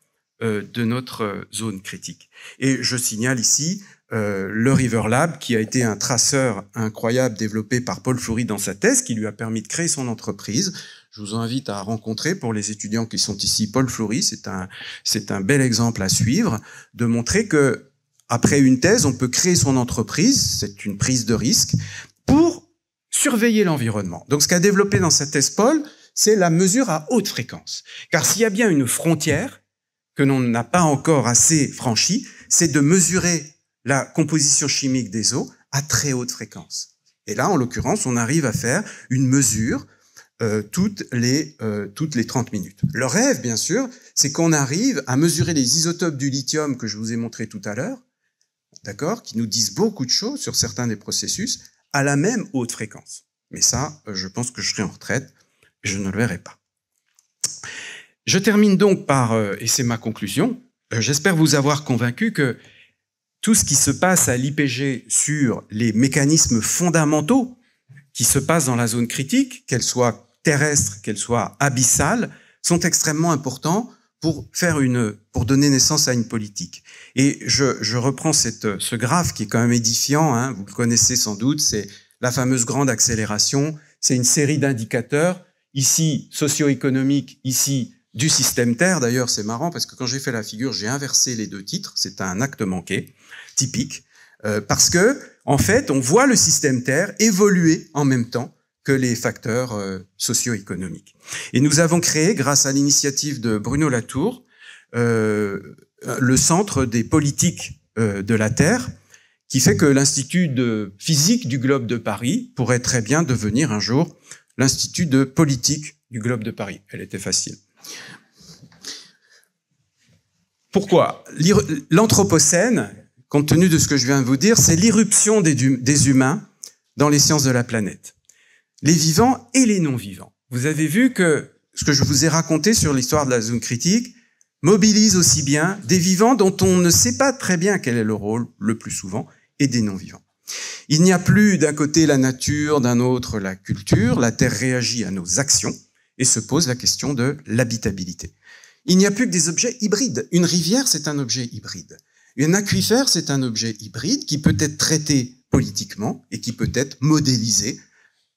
euh, de notre euh, zone critique. Et je signale ici euh, le River Lab, qui a été un traceur incroyable développé par Paul Flory dans sa thèse, qui lui a permis de créer son entreprise. Je vous invite à rencontrer pour les étudiants qui sont ici Paul Flory. C'est un, c'est un bel exemple à suivre de montrer que après une thèse, on peut créer son entreprise. C'est une prise de risque pour surveiller l'environnement. Donc, ce qu'a développé dans sa thèse Paul, c'est la mesure à haute fréquence. Car s'il y a bien une frontière, que l'on n'a pas encore assez franchi, c'est de mesurer la composition chimique des eaux à très haute fréquence. Et là, en l'occurrence, on arrive à faire une mesure euh, toutes, les, euh, toutes les 30 minutes. Le rêve, bien sûr, c'est qu'on arrive à mesurer les isotopes du lithium que je vous ai montré tout à l'heure, d'accord, qui nous disent beaucoup de choses sur certains des processus, à la même haute fréquence. Mais ça, euh, je pense que je serai en retraite, je ne le verrai pas. Je termine donc par, euh, et c'est ma conclusion, euh, j'espère vous avoir convaincu que tout ce qui se passe à l'IPG sur les mécanismes fondamentaux qui se passent dans la zone critique, qu'elle soit terrestre, qu'elle soit abyssale, sont extrêmement importants pour faire une, pour donner naissance à une politique. Et je, je reprends cette, euh, ce graphe qui est quand même édifiant, hein, vous le connaissez sans doute, c'est la fameuse grande accélération, c'est une série d'indicateurs, ici socio économiques ici du système Terre. D'ailleurs, c'est marrant parce que quand j'ai fait la figure, j'ai inversé les deux titres. C'est un acte manqué, typique, euh, parce que en fait, on voit le système Terre évoluer en même temps que les facteurs euh, socio-économiques. Et nous avons créé, grâce à l'initiative de Bruno Latour, euh, le centre des politiques de la Terre, qui fait que l'Institut de physique du globe de Paris pourrait très bien devenir un jour l'Institut de politique du globe de Paris. Elle était facile. Pourquoi L'Anthropocène, compte tenu de ce que je viens de vous dire, c'est l'irruption des, humains dans les sciences de la planète. Les vivants et les non-vivants. Vous avez vu que ce que je vous ai raconté sur l'histoire de la zone critique mobilise aussi bien des vivants dont on ne sait pas très bien quel est le rôle le plus souvent et des non-vivants. Il n'y a plus d'un côté la nature, d'un autre la culture. La Terre réagit à nos actions et se pose la question de l'habitabilité. Il n'y a plus que des objets hybrides. Une rivière, c'est un objet hybride. Un aquifère, c'est un objet hybride qui peut être traité politiquement et qui peut être modélisé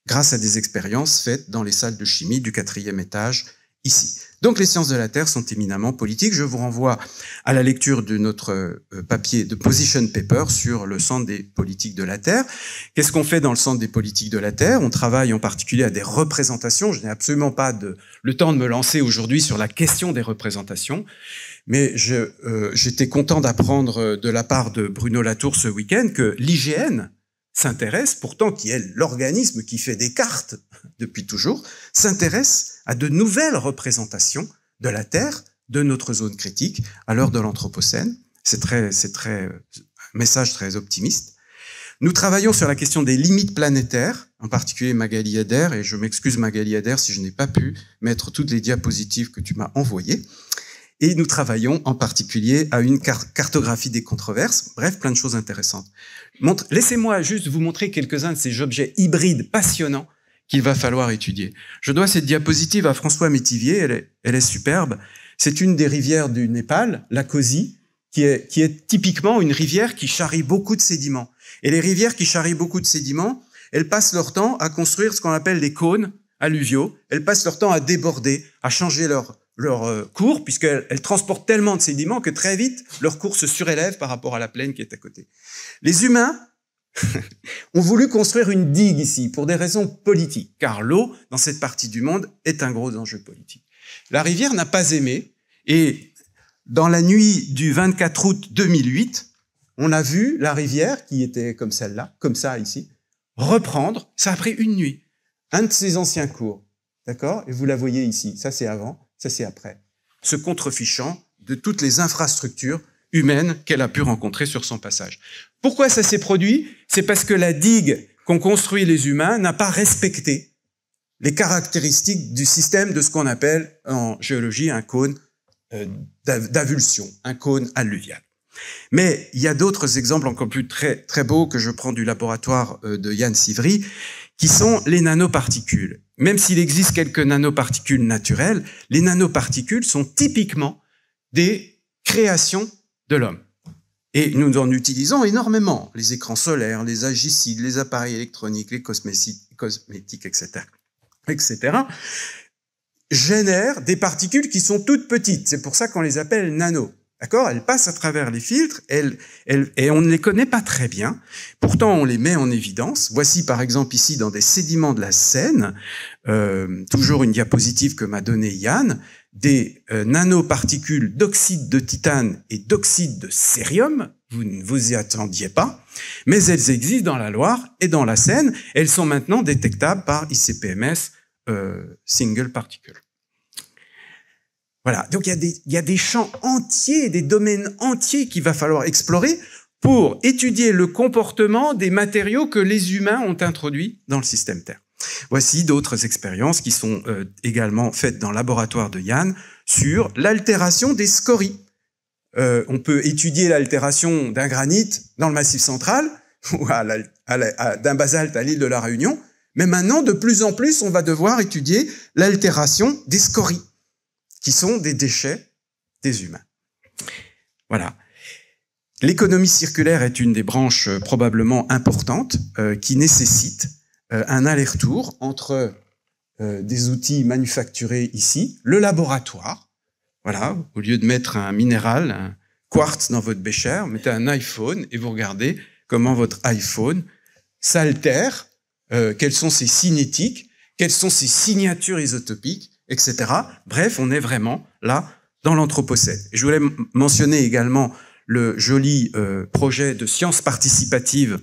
grâce à des expériences faites dans les salles de chimie du quatrième étage ici. Donc les sciences de la Terre sont éminemment politiques. Je vous renvoie à la lecture de notre euh, papier de position paper sur le centre des politiques de la Terre. Qu'est-ce qu'on fait dans le centre des politiques de la Terre On travaille en particulier à des représentations. Je n'ai absolument pas le temps de me lancer aujourd'hui sur la question des représentations. Mais euh, j'étais content d'apprendre euh, de la part de Bruno Latour ce week-end que l'IGN, s'intéresse, pourtant qui est l'organisme qui fait des cartes depuis toujours, s'intéresse à de nouvelles représentations de la Terre, de notre zone critique, à l'heure de l'Anthropocène. C'est très, c'est très, un message très optimiste. Nous travaillons sur la question des limites planétaires, en particulier Magali Adair, et je m'excuse Magali Adair si je n'ai pas pu mettre toutes les diapositives que tu m'as envoyées. Et nous travaillons en particulier à une cartographie des controverses. Bref, plein de choses intéressantes. Laissez-moi juste vous montrer quelques-uns de ces objets hybrides passionnants qu'il va falloir étudier. Je dois cette diapositive à François Métivier, elle est, superbe. C'est une des rivières du Népal, la Kosi, qui est, qui est typiquement une rivière qui charrie beaucoup de sédiments. Et les rivières qui charrient beaucoup de sédiments, elles passent leur temps à construire ce qu'on appelle des cônes alluviaux. Elles passent leur temps à déborder, à changer leur, leur euh, cours, puisqu'elles transporte tellement de sédiments que très vite, leur cours se surélève par rapport à la plaine qui est à côté. Les humains ont voulu construire une digue ici pour des raisons politiques, car l'eau, dans cette partie du monde, est un gros enjeu politique. La rivière n'a pas aimé, et dans la nuit du 24 août 2008, on a vu la rivière, qui était comme celle-là, comme ça ici, reprendre, ça a pris une nuit, un de ses anciens cours, d'accord Et vous la voyez ici, ça c'est avant, ça, c'est après. Se contrefichant de toutes les infrastructures humaines qu'elle a pu rencontrer sur son passage. Pourquoi ça s'est produit C'est parce que la digue qu'ont construit les humains n'a pas respecté les caractéristiques du système de ce qu'on appelle en géologie un cône euh, d'avulsion, un cône alluvial. Mais il y a d'autres exemples encore plus très, très beaux que je prends du laboratoire euh, de Yann Sivry, qui sont les nanoparticules même s'il existe quelques nanoparticules naturelles, les nanoparticules sont typiquement des créations de l'homme. Et nous en utilisons énormément, les écrans solaires, les agicides, les appareils électroniques, les cosmétiques, etc. etc. génèrent des particules qui sont toutes petites. C'est pour ça qu'on les appelle nano. D'accord Elles passent à travers les filtres elles, et on ne les connaît pas très bien. Pourtant, on les met en évidence. Voici par exemple ici dans des sédiments de la Seine, euh, toujours une diapositive que m'a donnée Yann, des euh, nanoparticules d'oxyde de titane et d'oxyde de cérium. Vous ne vous y attendiez pas. Mais elles existent dans la Loire et dans la Seine. Elles sont maintenant détectables par ICPMS euh, Single Particle. Voilà. Donc il y, a des, champs entiers, des domaines entiers qu'il va falloir explorer pour étudier le comportement des matériaux que les humains ont introduits dans le système Terre. Voici d'autres expériences qui sont euh, également faites dans le laboratoire de Yann sur l'altération des scories. Euh, on peut étudier l'altération d'un granit dans le massif central ou d'un basalte à l'île de la Réunion, mais maintenant, de plus en plus, on va devoir étudier l'altération des scories qui sont des déchets des humains. Voilà. L'économie circulaire est une des branches euh, probablement importantes euh, qui nécessite euh, un aller-retour entre des outils manufacturés ici, le laboratoire. Voilà, au lieu de mettre un minéral, un quartz dans votre bécher, mettez un iPhone et vous regardez comment votre iPhone s'altère, quelles sont ses cinétiques, quelles sont ses signatures isotopiques, etc. Bref, on est vraiment là dans l'Anthropocène. Je voulais mentionner également le joli euh, projet de science participative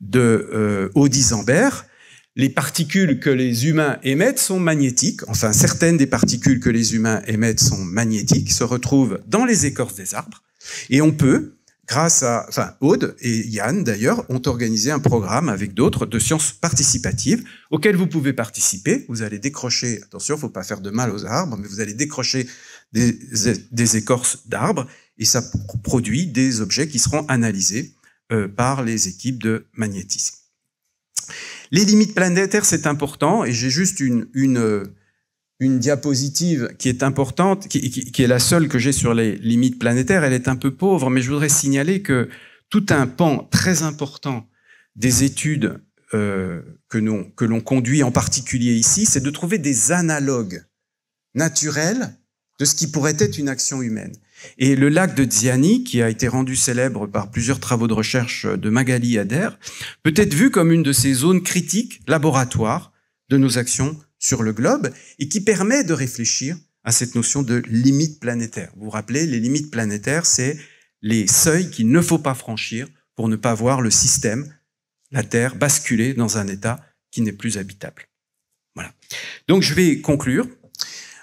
de euh, Audi Zambert. Les particules que les humains émettent sont magnétiques, enfin certaines des particules que les humains émettent sont magnétiques, se retrouvent dans les écorces des arbres, et on peut, grâce à, enfin, Aude et Yann d'ailleurs, ont organisé un programme avec d'autres de sciences participatives auxquelles vous pouvez participer. Vous allez décrocher, attention, faut pas faire de mal aux arbres, mais vous allez décrocher des, écorces d'arbres et ça produit des objets qui seront analysés euh, par les équipes de magnétisme. Les limites planétaires, c'est important et j'ai juste une, une euh, une diapositive qui est importante, qui, est la seule que j'ai sur les limites planétaires. Elle est un peu pauvre, mais je voudrais signaler que tout un pan très important des études euh, que l'on conduit en particulier ici, c'est de trouver des analogues naturels de ce qui pourrait être une action humaine. Et le lac de Ziani, qui a été rendu célèbre par plusieurs travaux de recherche de Magali Adair, peut être vu comme une de ces zones critiques, laboratoires de nos actions sur le globe et qui permet de réfléchir à cette notion de limite planétaire. Vous vous rappelez, les limites planétaires, c'est les seuils qu'il ne faut pas franchir pour ne pas voir le système, la Terre, basculer dans un état qui n'est plus habitable. Voilà. Donc je vais conclure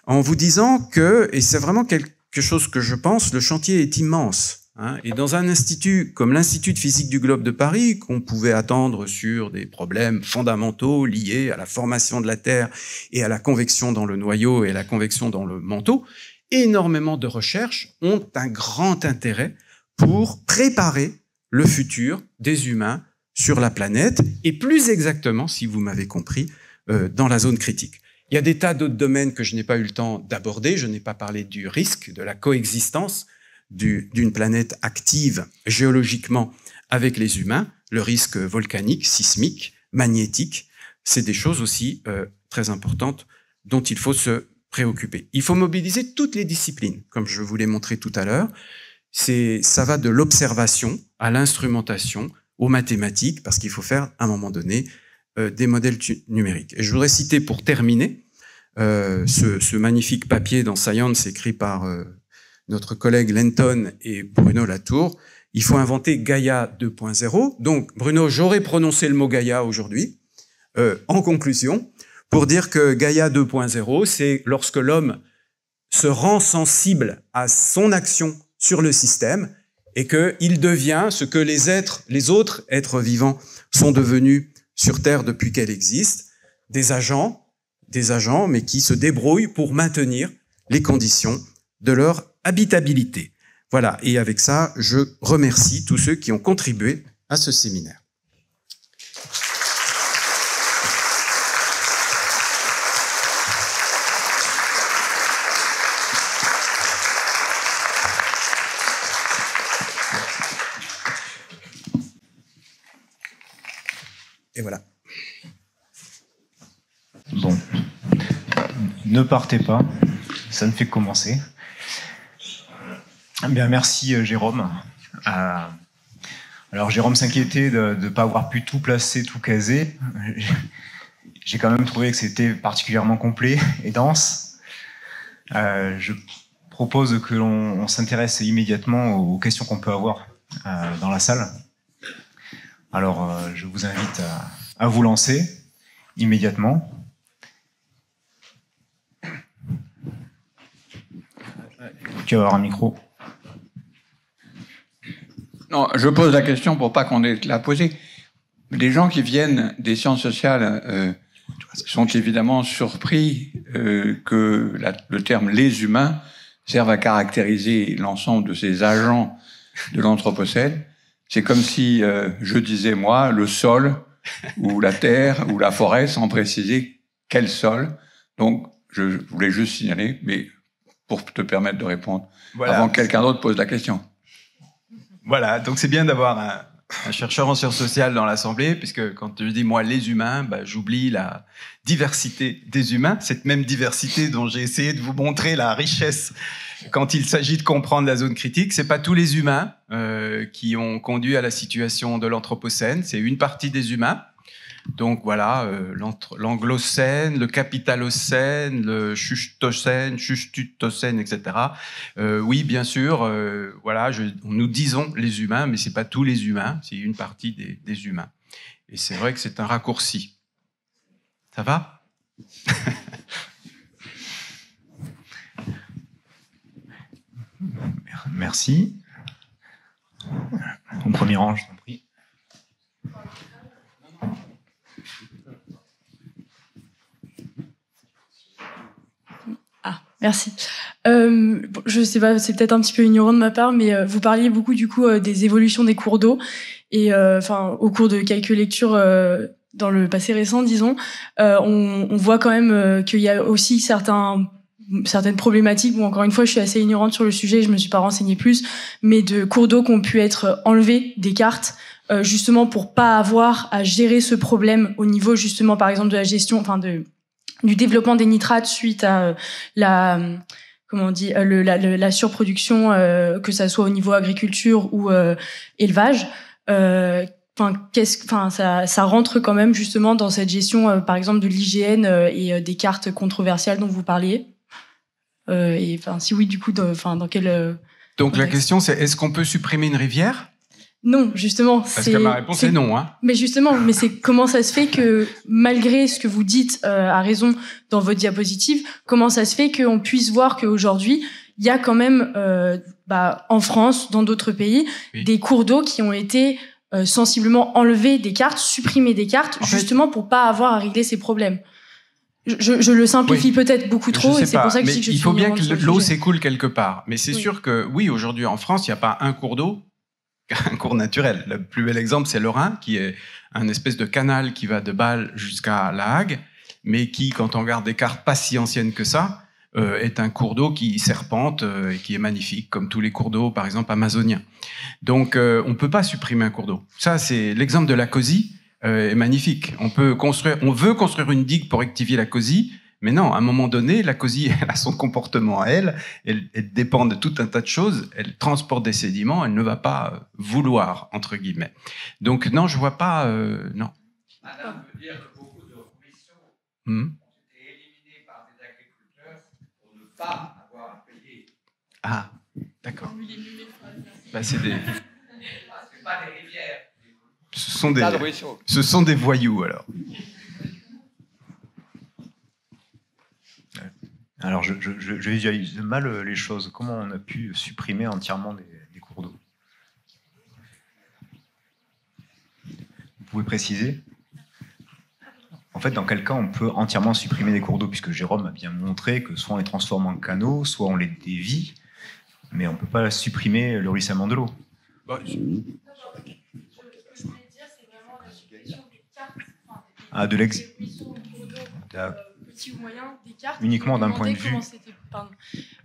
en vous disant que, et c'est vraiment quelque chose que je pense, le chantier est immense. Hein. et dans un institut comme l'Institut de physique du globe de Paris, qu'on pouvait attendre sur des problèmes fondamentaux liés à la formation de la Terre et à la convection dans le noyau et à la convection dans le manteau, énormément de recherches ont un grand intérêt pour préparer le futur des humains sur la planète, et plus exactement, si vous m'avez compris, euh, dans la zone critique. Il y a des tas d'autres domaines que je n'ai pas eu le temps d'aborder. Je n'ai pas parlé du risque, de la coexistence d'une planète active géologiquement avec les humains, le risque volcanique, sismique, magnétique, c'est des choses aussi euh, très importantes dont il faut se préoccuper. Il faut mobiliser toutes les disciplines, comme je vous l'ai montré tout à l'heure. Ça va de l'observation à l'instrumentation, aux mathématiques, parce qu'il faut faire à un moment donné euh, des modèles numériques. Et je voudrais citer pour terminer euh, ce, ce, magnifique papier dans Science écrit par notre collègue Lenton et Bruno Latour, il faut inventer Gaïa 2.0. Donc, Bruno, j'aurais prononcé le mot Gaïa aujourd'hui, euh, en conclusion, pour dire que Gaïa 2.0, c'est lorsque l'homme se rend sensible à son action sur le système et qu'il devient ce que les êtres, les autres êtres vivants sont devenus sur Terre depuis qu'elle existe, des agents, des agents, mais qui se débrouillent pour maintenir les conditions de leur habitabilité. Voilà, et avec ça, je remercie tous ceux qui ont contribué à ce séminaire. Et voilà. Bon. Ne partez pas, ça ne fait que commencer. Eh bien, merci euh, Jérôme. Euh, alors Jérôme s'inquiétait de ne pas avoir pu tout placer, tout caser. J'ai quand même trouvé que c'était particulièrement complet et dense. Euh, je propose que l'on s'intéresse immédiatement aux questions qu'on peut avoir dans la salle. Alors je vous invite à, à vous lancer immédiatement. Tu vas avoir un micro. Non, je pose la question pour pas qu'on ait la posée. Les gens qui viennent des sciences sociales euh, sont évidemment surpris euh, que le terme les humains serve à caractériser l'ensemble de ces agents de l'Anthropocène. C'est comme si euh, je disais, moi, le sol ou la terre ou la forêt sans préciser quel sol. Donc, je voulais juste signaler, mais pour te permettre de répondre, avant que quelqu'un d'autre pose la question. Voilà, donc c'est bien d'avoir un, chercheur en sciences sociales dans l'Assemblée, puisque quand je dis moi les humains, bah, j'oublie la diversité des humains, cette même diversité dont j'ai essayé de vous montrer la richesse quand il s'agit de comprendre la zone critique. C'est pas tous les humains euh, qui ont conduit à la situation de l'Anthropocène, c'est une partie des humains. Donc voilà, euh, langlo l'anglocène, le capitalocène, le chustocène, chustutocène, etc. Euh, oui, bien sûr, euh, voilà, nous disons les humains, mais ce n'est pas tous les humains, c'est une partie des, humains. Et c'est vrai que c'est un raccourci. Ça va Merci. Mon premier rang. Merci. Euh, je sais pas, c'est peut-être un petit peu ignorant de ma part, mais euh, vous parliez beaucoup du coup euh, des évolutions des cours d'eau et euh, enfin au cours de quelques lectures dans le passé récent, disons, on, voit quand même qu'il y a aussi certains certaines problématiques. Bon, encore une fois, je suis assez ignorante sur le sujet, je me suis pas renseignée plus, mais de cours d'eau qui ont pu être enlevés des cartes justement pour pas avoir à gérer ce problème au niveau justement par exemple de la gestion, enfin de du développement des nitrates suite à euh, la euh, comment on dit euh, le, la, la, surproduction que ça soit au niveau agriculture ou élevage enfin qu'est-ce enfin ça, ça rentre quand même justement dans cette gestion par exemple de l'hygiène et des cartes controversiales dont vous parliez et enfin si oui du coup enfin dans, quelle donc la question c'est est-ce qu'on peut supprimer une rivière non, justement. Parce que ma réponse est, non. Hein. Mais justement, mais c'est comment ça se fait que, malgré ce que vous dites euh, à raison dans votre diapositive, comment ça se fait qu'on puisse voir qu'aujourd'hui, il y a quand même, euh, bah, en France, dans d'autres pays, des cours d'eau qui ont été euh, sensiblement enlevés des cartes, supprimés des cartes, justement pour pas avoir à régler ces problèmes. Je, le simplifie peut-être beaucoup trop, et c'est pour ça que, si je dis Il faut bien que l'eau s'écoule quelque part. Mais c'est sûr que, oui, aujourd'hui en France, il n'y a pas un cours d'eau un cours naturel. Le plus bel exemple, c'est le Rhin, qui est un espèce de canal qui va de Bâle jusqu'à La Hague, mais qui, quand on regarde des cartes pas si anciennes que ça, euh, est un cours d'eau qui serpente euh, et qui est magnifique, comme tous les cours d'eau, par exemple, amazoniens. Donc, euh, on ne peut pas supprimer un cours d'eau. Ça, c'est l'exemple de la COSI est magnifique. On peut construire, on veut construire une digue pour rectifier la COSI. Mais non, à un moment donné, la COSI, elle a son comportement à elle, elle, elle, dépend de tout un tas de choses, elle transporte des sédiments, elle ne va pas euh, vouloir, entre guillemets. Donc non, je vois pas... Euh, non. Madame veut dire que beaucoup de ruisseaux hmm. ont été éliminés par des agriculteurs pour ne pas avoir à Ah, d'accord. Bah, c'est des... pas des rivières. Ce sont des, ce sont des voyous alors. Alors, je, visualise mal euh, les choses. Comment on a pu supprimer entièrement des, cours d'eau Vous pouvez préciser En fait, dans quel cas on peut entièrement supprimer des cours d'eau Puisque Jérôme a bien montré que soit on les transforme en canaux, soit on les dévie, mais on ne peut pas supprimer le ruissellement de l'eau. je... Ah, de l'ex. Euh, moyen, uniquement d'un point de vue.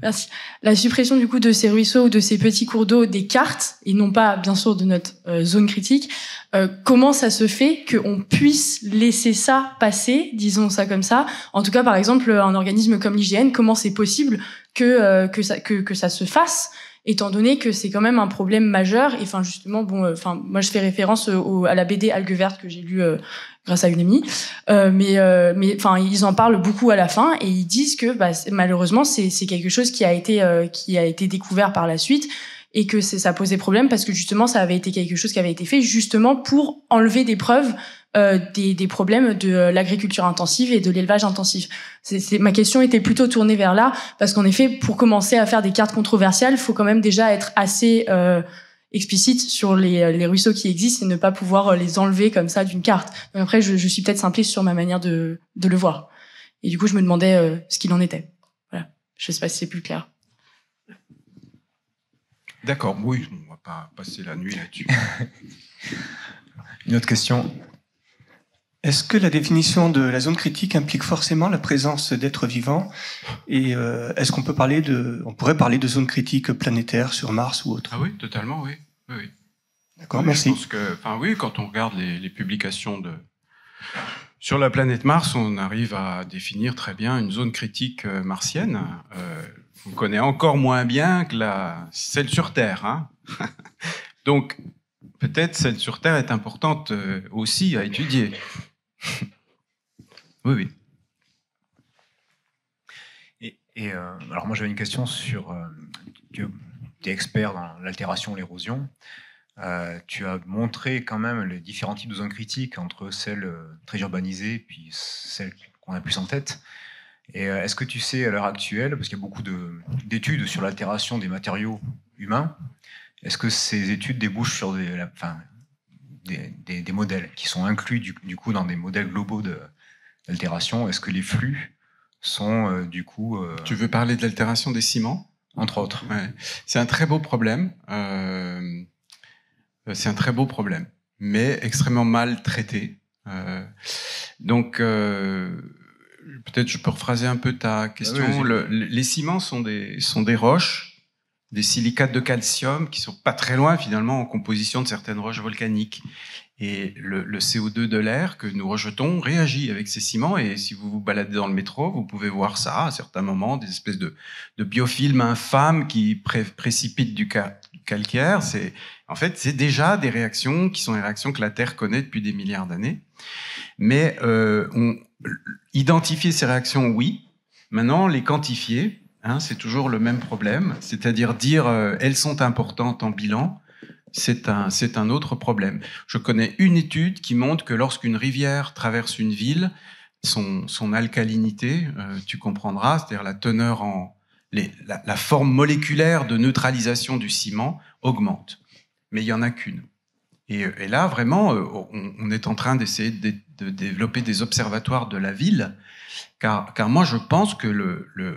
Merci. La suppression du coup de ces ruisseaux ou de ces petits cours d'eau des cartes, et non pas bien sûr de notre euh, zone critique, euh, comment ça se fait qu'on puisse laisser ça passer, disons ça comme ça En tout cas, par exemple, un organisme comme l'IGN, comment c'est possible que, euh, que, ça, que, ça se fasse étant donné que c'est quand même un problème majeur. Et enfin, justement, bon, enfin, moi, je fais référence à la BD Algues Verte que j'ai lue grâce à une Euh, mais euh, mais enfin, ils en parlent beaucoup à la fin et ils disent que bah, malheureusement c'est c'est quelque chose qui a été euh, qui a été découvert par la suite et que c'est ça posait problème parce que justement ça avait été quelque chose qui avait été fait justement pour enlever des preuves euh, des, des, problèmes de euh, l'agriculture intensive et de l'élevage intensif. C'est, ma question était plutôt tournée vers là parce qu'en effet, pour commencer à faire des cartes controversiales, faut quand même déjà être assez euh, explicite sur euh, les, ruisseaux qui existent et ne pas pouvoir euh, les enlever comme ça d'une carte. après, je, suis peut-être simpliste sur ma manière de, le voir. Et du coup, je me demandais euh, ce qu'il en était. Voilà. Je sais pas si c'est plus clair. D'accord. Oui, on va pas passer la nuit là-dessus. Une autre question est-ce que la définition de la zone critique implique forcément la présence d'êtres vivants Et euh, est-ce qu'on peut parler de, on pourrait parler de zone critique planétaire sur Mars ou autre Ah oui, totalement, oui. D'accord, merci. Je pense que, enfin oui, quand on regarde les, publications de sur la planète Mars, on arrive à définir très bien une zone critique euh, martienne. Euh, on connaît encore moins bien que la celle sur Terre. Hein. Donc peut-être celle sur Terre est importante aussi à étudier. oui, oui. Et, euh, alors moi j'avais une question sur, euh, tu es expert dans l'altération, l'érosion. Euh, tu as montré quand même les différents types de critiques entre celles très urbanisées et puis celles qu'on a plus en tête. Et est-ce que tu sais à l'heure actuelle, parce qu'il y a beaucoup d'études sur l'altération des matériaux humains, est-ce que ces études débouchent sur des, des, modèles qui sont inclus du, coup dans des modèles globaux d'altération Est-ce que les flux sont euh, du coup... Euh, tu veux parler de l'altération des ciments Entre autres. C'est un très beau problème. Euh, c'est un très beau problème, mais extrêmement mal traité. donc, peut-être je peux rephraser un peu ta ah question. les ciments sont des, sont des roches des silicates de calcium qui sont pas très loin finalement en composition de certaines roches volcaniques. Et le, CO2 de l'air que nous rejetons réagit avec ces ciments. Et si vous vous baladez dans le métro, vous pouvez voir ça à certains moments, des espèces de, de biofilms infâmes qui précipitent du, calcaire. C'est en fait c'est déjà des réactions qui sont des réactions que la Terre connaît depuis des milliards d'années. Mais euh, on, identifier ces réactions, oui. Maintenant, les quantifier, Hein, c'est toujours le même problème, c'est-à-dire dire, euh, elles sont importantes en bilan, c'est un, un, autre problème. Je connais une étude qui montre que lorsqu'une rivière traverse une ville, son, son alcalinité, euh, tu comprendras, c'est-à-dire la teneur en... la, forme moléculaire de neutralisation du ciment augmente. Mais il n'y en a qu'une. Et, euh, là, vraiment, on, est en train d'essayer de, développer des observatoires de la ville car, moi je pense que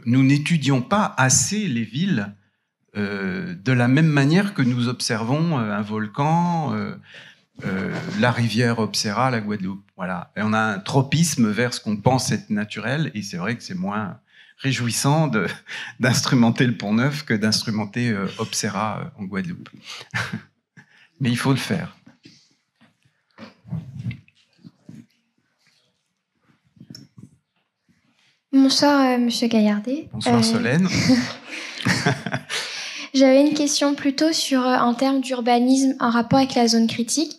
nous n'étudions pas assez les villes euh, de la même manière que nous observons euh, un volcan, euh, la rivière Obsera, la Guadeloupe. Et on a un tropisme vers ce qu'on pense être naturel, et c'est vrai que c'est moins réjouissant d'instrumenter le Pont Neuf que d'instrumenter Obsera en Guadeloupe. Mais il faut le faire. Bonsoir, euh, Monsieur Gaillardet. Bonsoir, euh, Solène. J'avais une question plutôt sur, euh, en termes d'urbanisme, en rapport avec la zone critique.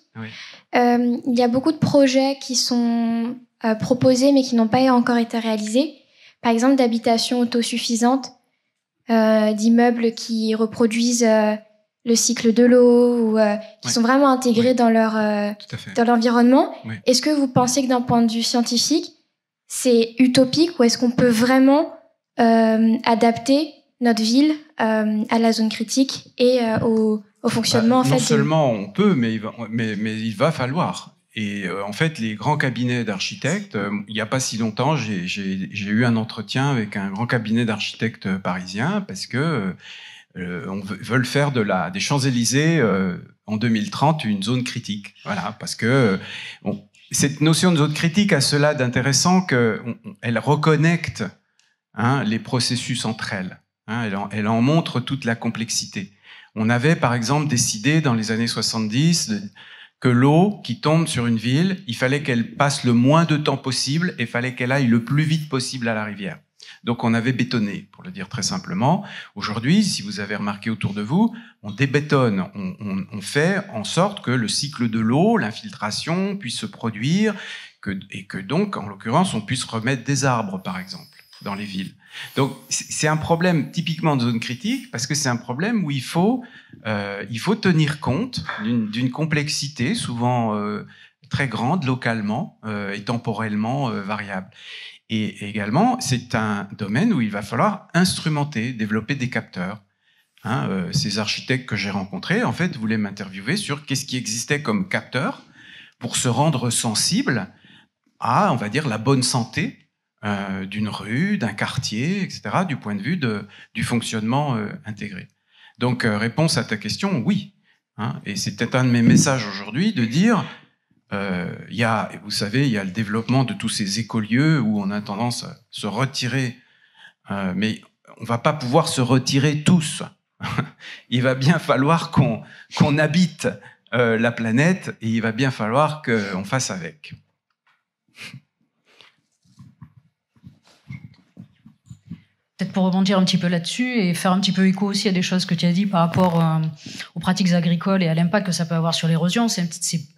il y a beaucoup de projets qui sont proposés mais qui n'ont pas encore été réalisés. Par exemple, d'habitations autosuffisantes, d'immeubles qui reproduisent le cycle de l'eau ou qui sont vraiment intégrés dans leur dans l'environnement. Est-ce que vous pensez que d'un point de vue scientifique, c'est utopique ou est-ce qu'on peut vraiment euh, adapter notre ville euh, à la zone critique et euh, au, fonctionnement bah, Non seulement on peut, mais il va, mais, il va falloir. Et en fait, les grands cabinets d'architectes, il n'y a pas si longtemps, j'ai eu un entretien avec un grand cabinet d'architectes parisien parce que on veut, veulent faire de la, des Champs-Élysées en 2030 une zone critique. Voilà, parce que cette notion de critique a cela d'intéressant qu'elle reconnecte hein, les processus entre elles. Hein. elle, en, elle, en, montre toute la complexité. On avait par exemple décidé dans les années 70 que l'eau qui tombe sur une ville, il fallait qu'elle passe le moins de temps possible et fallait qu'elle aille le plus vite possible à la rivière. Donc on avait bétonné, pour le dire très simplement. Aujourd'hui, si vous avez remarqué autour de vous, on débétonne, on, fait en sorte que le cycle de l'eau, l'infiltration puisse se produire et que donc, en l'occurrence, on puisse remettre des arbres, par exemple, dans les villes. Donc c'est un problème typiquement de zone critique parce que c'est un problème où il faut, euh, tenir compte d'une complexité souvent... Euh, très grande localement euh, et temporellement variable. Et également, c'est un domaine où il va falloir instrumenter, développer des capteurs. Hein, euh, ces architectes que j'ai rencontrés, en fait, voulaient m'interviewer sur qu'est-ce qui existait comme capteur pour se rendre sensible à, on va dire, la bonne santé euh, d'une rue, d'un quartier, etc., du point de vue du fonctionnement euh, intégré. Donc, réponse à ta question, oui. Hein, et c'est peut-être un de mes messages aujourd'hui de dire, euh, il y a, vous savez, il y a le développement de tous ces écolieux où on a tendance à se retirer, euh, mais on va pas pouvoir se retirer tous. il va bien falloir qu'on qu'on habite euh, la planète et il va bien falloir qu'on fasse avec. Peut-être pour rebondir un petit peu là-dessus et faire un petit peu écho aussi à des choses que tu as dit par rapport pratiques agricoles et à l'impact que ça peut avoir sur l'érosion, c'est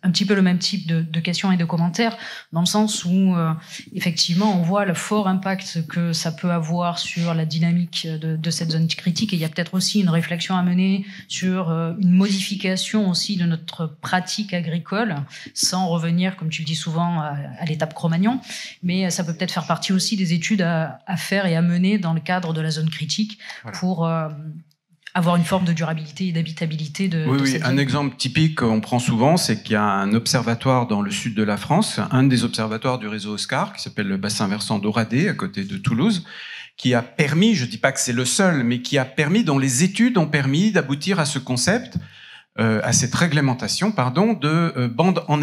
un, petit peu le même type de, questions et de commentaires, dans le sens où, euh, effectivement, on voit le fort impact que ça peut avoir sur la dynamique de, cette zone critique, et il y a peut-être aussi une réflexion à mener sur euh, une modification aussi de notre pratique agricole, sans revenir, comme tu le dis souvent, à, l'étape Cro-Magnon, mais ça peut peut-être faire partie aussi des études à, faire et à mener dans le cadre de la zone critique pour... Euh, avoir une forme de durabilité et d'habitabilité de. Oui, oui. un exemple typique qu'on prend souvent, c'est qu'il y a un observatoire dans le sud de la France, un des observatoires du réseau Oscar, qui s'appelle le bassin versant d'Oradé, à côté de Toulouse qui a permis, je ne dis pas que c'est le seul, mais qui a permis, dont les études ont permis d'aboutir à ce concept, euh, à cette réglementation, pardon, de euh, bandes en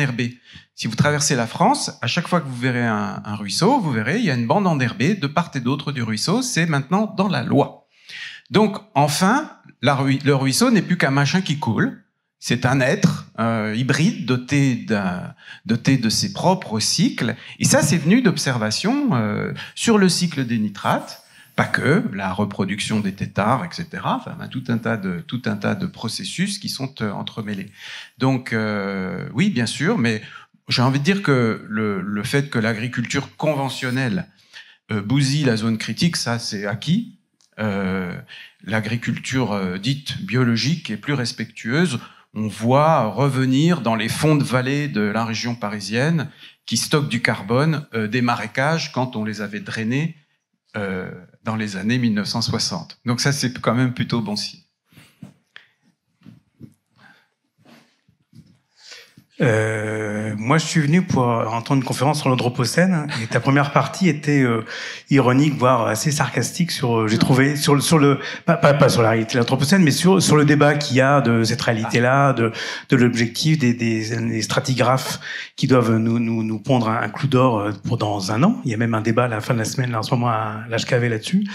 Si vous traversez la France, à chaque fois que vous verrez un, un ruisseau, vous verrez, il y a une bande enherbée de part et d'autre du ruisseau, c'est maintenant dans la loi. Donc, enfin, le ruisseau n'est plus qu'un machin qui coule. C'est un être euh, hybride doté, doté de ses propres cycles. Et ça, c'est venu d'observations euh, sur le cycle des nitrates, pas que, la reproduction des têtards, etc. Enfin, ben, tout, un tas de, tout un tas de processus qui sont euh, entremêlés. Donc, euh, oui, bien sûr, mais j'ai envie de dire que le, le fait que l'agriculture conventionnelle bousille la zone critique, ça, c'est acquis. Euh, l'agriculture euh, dite biologique est plus respectueuse. On voit revenir dans les fonds de vallée de la région parisienne qui stockent du carbone euh, des marécages quand on les avait drainés dans les années 1960. Donc ça, c'est quand même plutôt bon signe. Euh, moi, je suis venu pour euh, entendre une conférence sur l'Anthropocène hein, et ta première partie était euh, ironique, voire assez sarcastique sur, euh, j'ai trouvé, sur le, sur le, pas, pas, sur la réalité de l'Anthropocène, mais sur, sur le débat qu'il y a de cette réalité-là, de, de l'objectif des, des, stratigraphes qui doivent nous, nous, nous pondre un, clou d'or pour dans un an. Il y a même un débat à la fin de la semaine, là, en ce moment, à l'HKV là-dessus.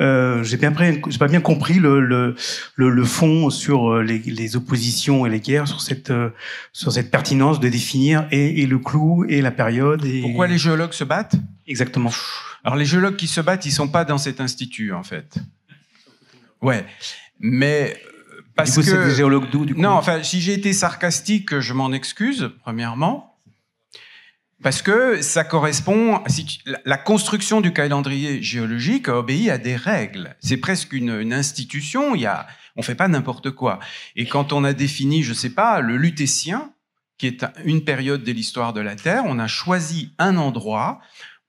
Euh, j'ai bien j'ai pas bien compris le, le, le, fond sur les, les, oppositions et les guerres sur cette, sur cette pertinence de définir et, le clou et la période. Et... Pourquoi les géologues se battent Exactement. Alors les géologues qui se battent, ils sont pas dans cet institut en fait. Ouais, mais euh, parce du coup, que des géologues doux, du coup. Non, enfin, si j'ai été sarcastique, je m'en excuse premièrement. Parce que ça correspond, la construction du calendrier géologique obéit à des règles. C'est presque une, une, institution. Il y a, on fait pas n'importe quoi. Et quand on a défini, je sais pas, le lutétien, qui est une période de l'histoire de la Terre, on a choisi un endroit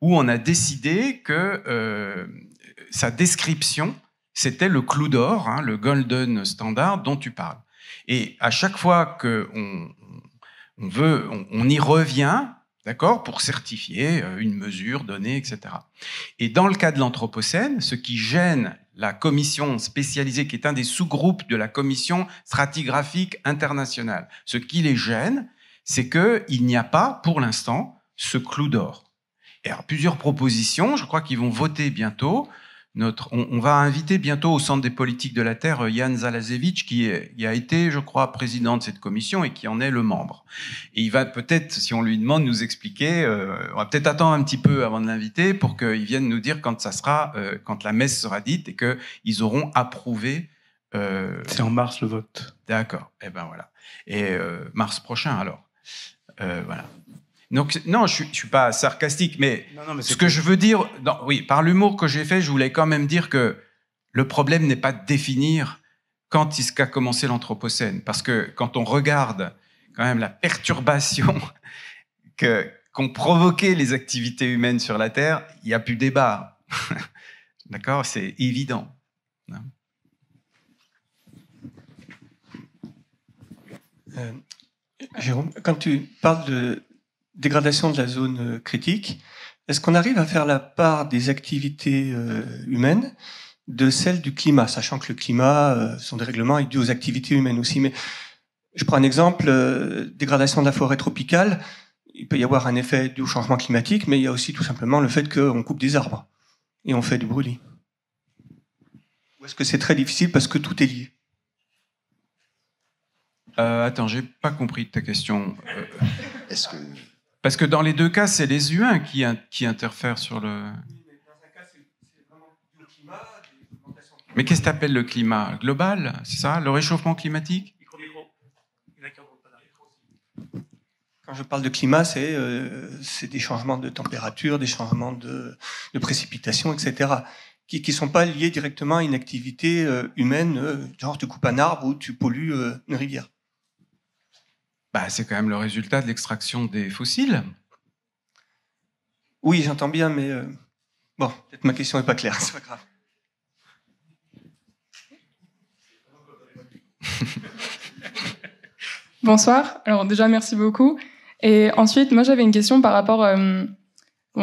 où on a décidé que euh, sa description, c'était le clou d'or, hein, le golden standard dont tu parles. Et à chaque fois que on veut, on, y revient, d'accord, pour certifier euh, une mesure donnée, etc. Et dans le cas de l'Anthropocène, ce qui gêne la commission spécialisée, qui est un des sous-groupes de la commission stratigraphique internationale, ce qui les gêne, c'est qu'il n'y a pas, pour l'instant, ce clou d'or. Et alors, plusieurs propositions, je crois qu'ils vont voter bientôt. Notre, on, va inviter bientôt au Centre des politiques de la Terre euh, Yann zalazewicz, qui, a été, je crois, président de cette commission et qui en est le membre. Et il va peut-être, si on lui demande, nous expliquer, euh, on va peut-être attendre un petit peu avant de l'inviter pour qu'il vienne nous dire quand ça sera, euh, quand la messe sera dite et qu'ils auront approuvé. C'est en mars le vote. D'accord, et eh bien ben voilà. Et mars prochain alors euh, voilà. Donc, non, je ne suis pas sarcastique, mais, ce que je veux dire, non, oui, par l'humour que j'ai fait, je voulais quand même dire que le problème n'est pas de définir quand est il qu'a commencé l'Anthropocène. Parce que quand on regarde quand même la perturbation qu'ont provoqué les activités humaines sur la Terre, il n'y a plus débat. D'accord C'est évident. Euh, Jérôme, quand tu parles de dégradation de la zone euh, critique, est-ce qu'on arrive à faire la part des activités euh, humaines de celles du climat, sachant que le climat, euh, son dérèglement est dû aux activités humaines aussi. Mais je prends un exemple, dégradation de la forêt tropicale, il peut y avoir un effet du changement climatique, mais il y a aussi tout simplement le fait qu'on coupe des arbres et on fait du brûlis. Ou est-ce que c'est très difficile parce que tout est lié euh, attends, j'ai pas compris ta question. Euh, parce que dans les deux cas, c'est les humains qui, qui interfèrent sur le. Mais qu'est-ce que tu appelles le climat Global, c'est ça Le réchauffement climatique Quand je parle de climat, euh, c'est des changements de température, des changements de, précipitations, etc., qui ne sont pas liés directement à une activité euh, humaine, genre tu coupes un arbre ou tu pollues une rivière. Bah, c'est quand même le résultat de l'extraction des fossiles. Oui, j'entends bien, mais euh, bon, peut-être ma question n'est pas claire, c'est pas grave. Bonsoir. Alors déjà, merci beaucoup. Et ensuite, moi, j'avais une question par rapport euh,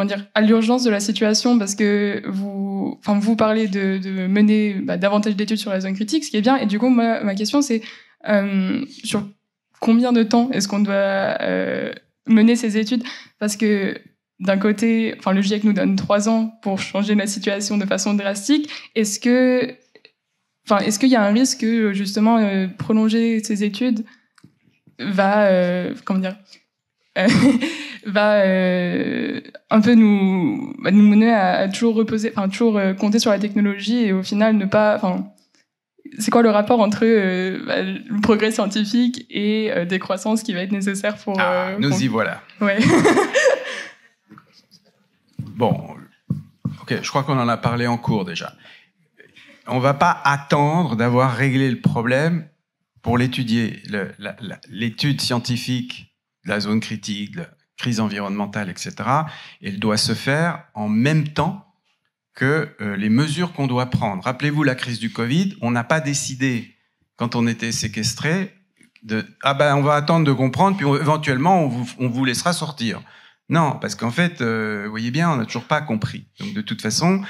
dire, à l'urgence de la situation, parce que vous, vous parlez de, mener bah, davantage d'études sur la zone critique, ce qui est bien. Et du coup, ma question, c'est euh, sur combien de temps est-ce qu'on doit euh, mener ces études Parce que d'un côté, enfin, le GIEC nous donne trois ans pour changer la situation de façon drastique. Est-ce que, enfin, est-ce qu'il y a un risque que justement euh, prolonger ces études va, euh, comment dire, va un peu nous, nous mener à, toujours reposer, enfin, toujours compter sur la technologie et au final ne pas, enfin, c'est quoi le rapport entre euh, bah, le progrès scientifique et euh, des croissances qui va être nécessaires pour... Ah, euh, nous y voilà. bon, ok, je crois qu'on en a parlé en cours déjà. On ne va pas attendre d'avoir réglé le problème pour l'étudier. L'étude scientifique de la zone critique, de la crise environnementale, etc., elle doit se faire en même temps que euh, les mesures qu'on doit prendre. Rappelez-vous la crise du Covid, on n'a pas décidé quand on était séquestré de ah ben on va attendre de comprendre puis éventuellement on vous, on vous, laissera sortir. Non, parce qu'en fait, euh, vous voyez bien, on n'a toujours pas compris. Donc de toute façon,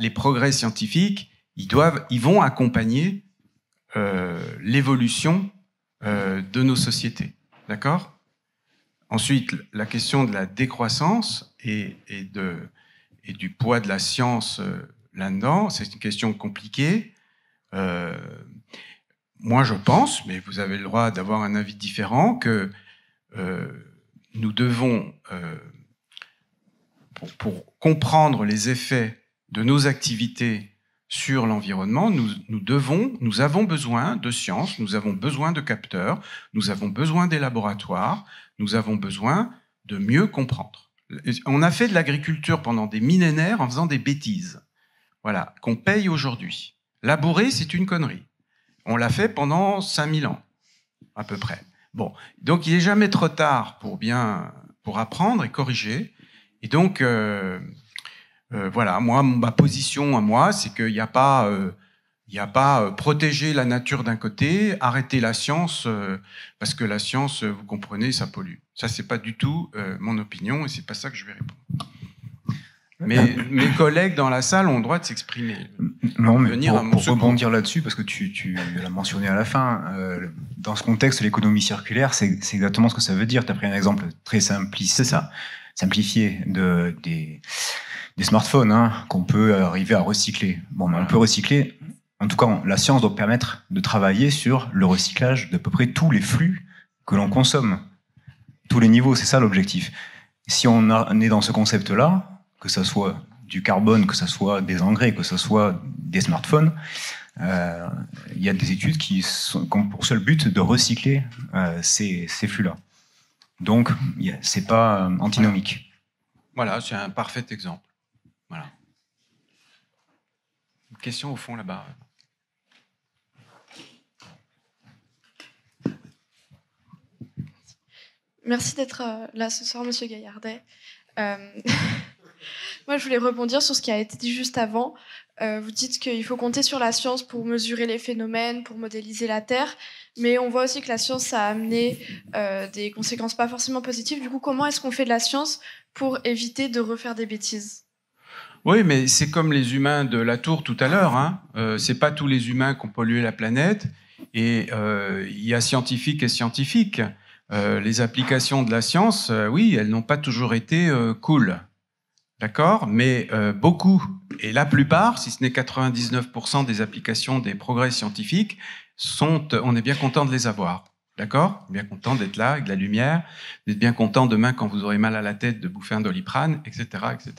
les progrès scientifiques, ils doivent, ils vont accompagner euh, l'évolution de nos sociétés, d'accord Ensuite, la question de la décroissance et de et du poids de la science euh, là-dedans. C'est une question compliquée. Euh, moi, je pense, mais vous avez le droit d'avoir un avis différent, que euh, nous devons, pour, comprendre les effets de nos activités sur l'environnement, nous, nous, devons, nous avons besoin de science, nous avons besoin de capteurs, nous avons besoin des laboratoires, nous avons besoin de mieux comprendre. On a fait de l'agriculture pendant des millénaires en faisant des bêtises. Voilà, qu'on paye aujourd'hui. Labourer, c'est une connerie. On l'a fait pendant 5000 ans, à peu près. Bon, donc il n'est jamais trop tard pour bien, pour apprendre et corriger. Et donc, euh, euh, voilà, moi, ma position à moi, c'est qu'il n'y a pas euh, il n'y a pas euh, protéger la nature d'un côté, arrêter la science, euh, parce que la science, euh, vous comprenez, ça pollue. Ça, c'est pas du tout mon opinion et c'est pas ça que je vais répondre. Mais mes collègues dans la salle ont le droit de s'exprimer. Non, mais pour, rebondir là-dessus, parce que tu, l'as mentionné à la fin, dans ce contexte, l'économie circulaire, c'est exactement ce que ça veut dire. Tu as pris un exemple très c'est ça, simplifié de, des, des smartphones hein, qu'on peut arriver à recycler. Bon, mais ben, on peut recycler en tout cas, la science doit permettre de travailler sur le recyclage d'à peu près tous les flux que l'on consomme, tous les niveaux, c'est ça l'objectif. Si on, est dans ce concept-là, que ce soit du carbone, que ce soit des engrais, que ce soit des smartphones, euh, il y a des études qui, sont, ont pour seul but de recycler euh, ces, flux-là. Donc, c'est pas euh, antinomique. Voilà, c'est un parfait exemple. Une question au fond là-bas. Merci d'être euh, là ce soir, Monsieur Gaillardet. Euh, moi, je voulais rebondir sur ce qui a été dit juste avant. Euh, vous dites qu'il faut compter sur la science pour mesurer les phénomènes, pour modéliser la Terre, mais on voit aussi que la science a amené des conséquences pas forcément positives. Du coup, comment est-ce qu'on fait de la science pour éviter de refaire des bêtises oui, mais c'est comme les humains de la tour tout à l'heure. Ce hein. n'est c'est pas tous les humains qui ont pollué la planète, et il y a scientifiques et scientifiques. Euh, les applications de la science, euh, oui, elles n'ont pas toujours été euh, cool. D'accord Mais beaucoup, et la plupart, si ce n'est 99% des applications des progrès scientifiques, sont, on est bien content de les avoir. D'accord Bien content d'être là, avec de la lumière. d'être bien content demain, quand vous aurez mal à la tête, de bouffer un doliprane, etc. etc.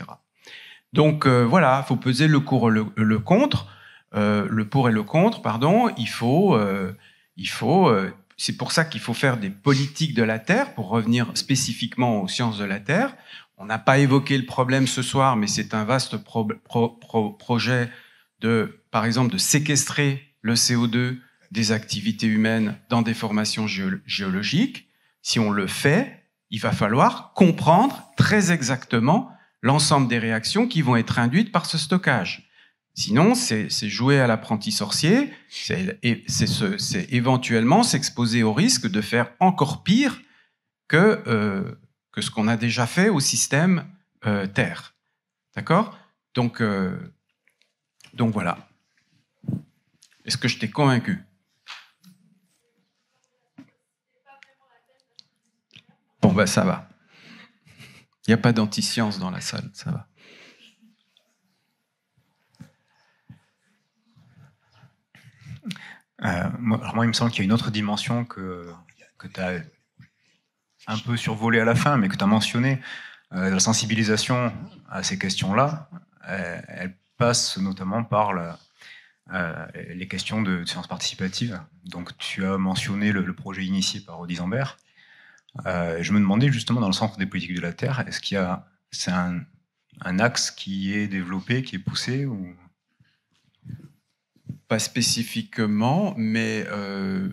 Donc voilà, il faut peser le, cours, le, le contre, le pour et le contre, pardon. Il faut il faut c'est pour ça qu'il faut faire des politiques de la Terre, pour revenir spécifiquement aux sciences de la Terre. On n'a pas évoqué le problème ce soir, mais c'est un vaste projet de, par exemple, de séquestrer le CO2 des activités humaines dans des formations géologiques. Si on le fait, il va falloir comprendre très exactement l'ensemble des réactions qui vont être induites par ce stockage. Sinon, c'est jouer à l'apprenti sorcier, c'est éventuellement s'exposer au risque de faire encore pire que, euh, que ce qu'on a déjà fait au système euh, Terre. D'accord donc, euh, donc voilà. Est-ce que je t'ai convaincu Bon, ben ça va. Il n'y a pas d'antiscience dans la salle, ça va. Euh, moi, il me semble qu'il y a une autre dimension que, que tu as un peu survolée à la fin, mais que tu as mentionnée. Euh, la sensibilisation à ces questions-là, euh, elle, passe notamment par les questions de, science sciences participatives. Donc, tu as mentionné le, projet initié par Odis Ambert. je me demandais justement, dans le centre des politiques de la Terre, est-ce qu'il y a. C'est un, un axe qui est développé, qui est poussé ou pas spécifiquement, mais euh,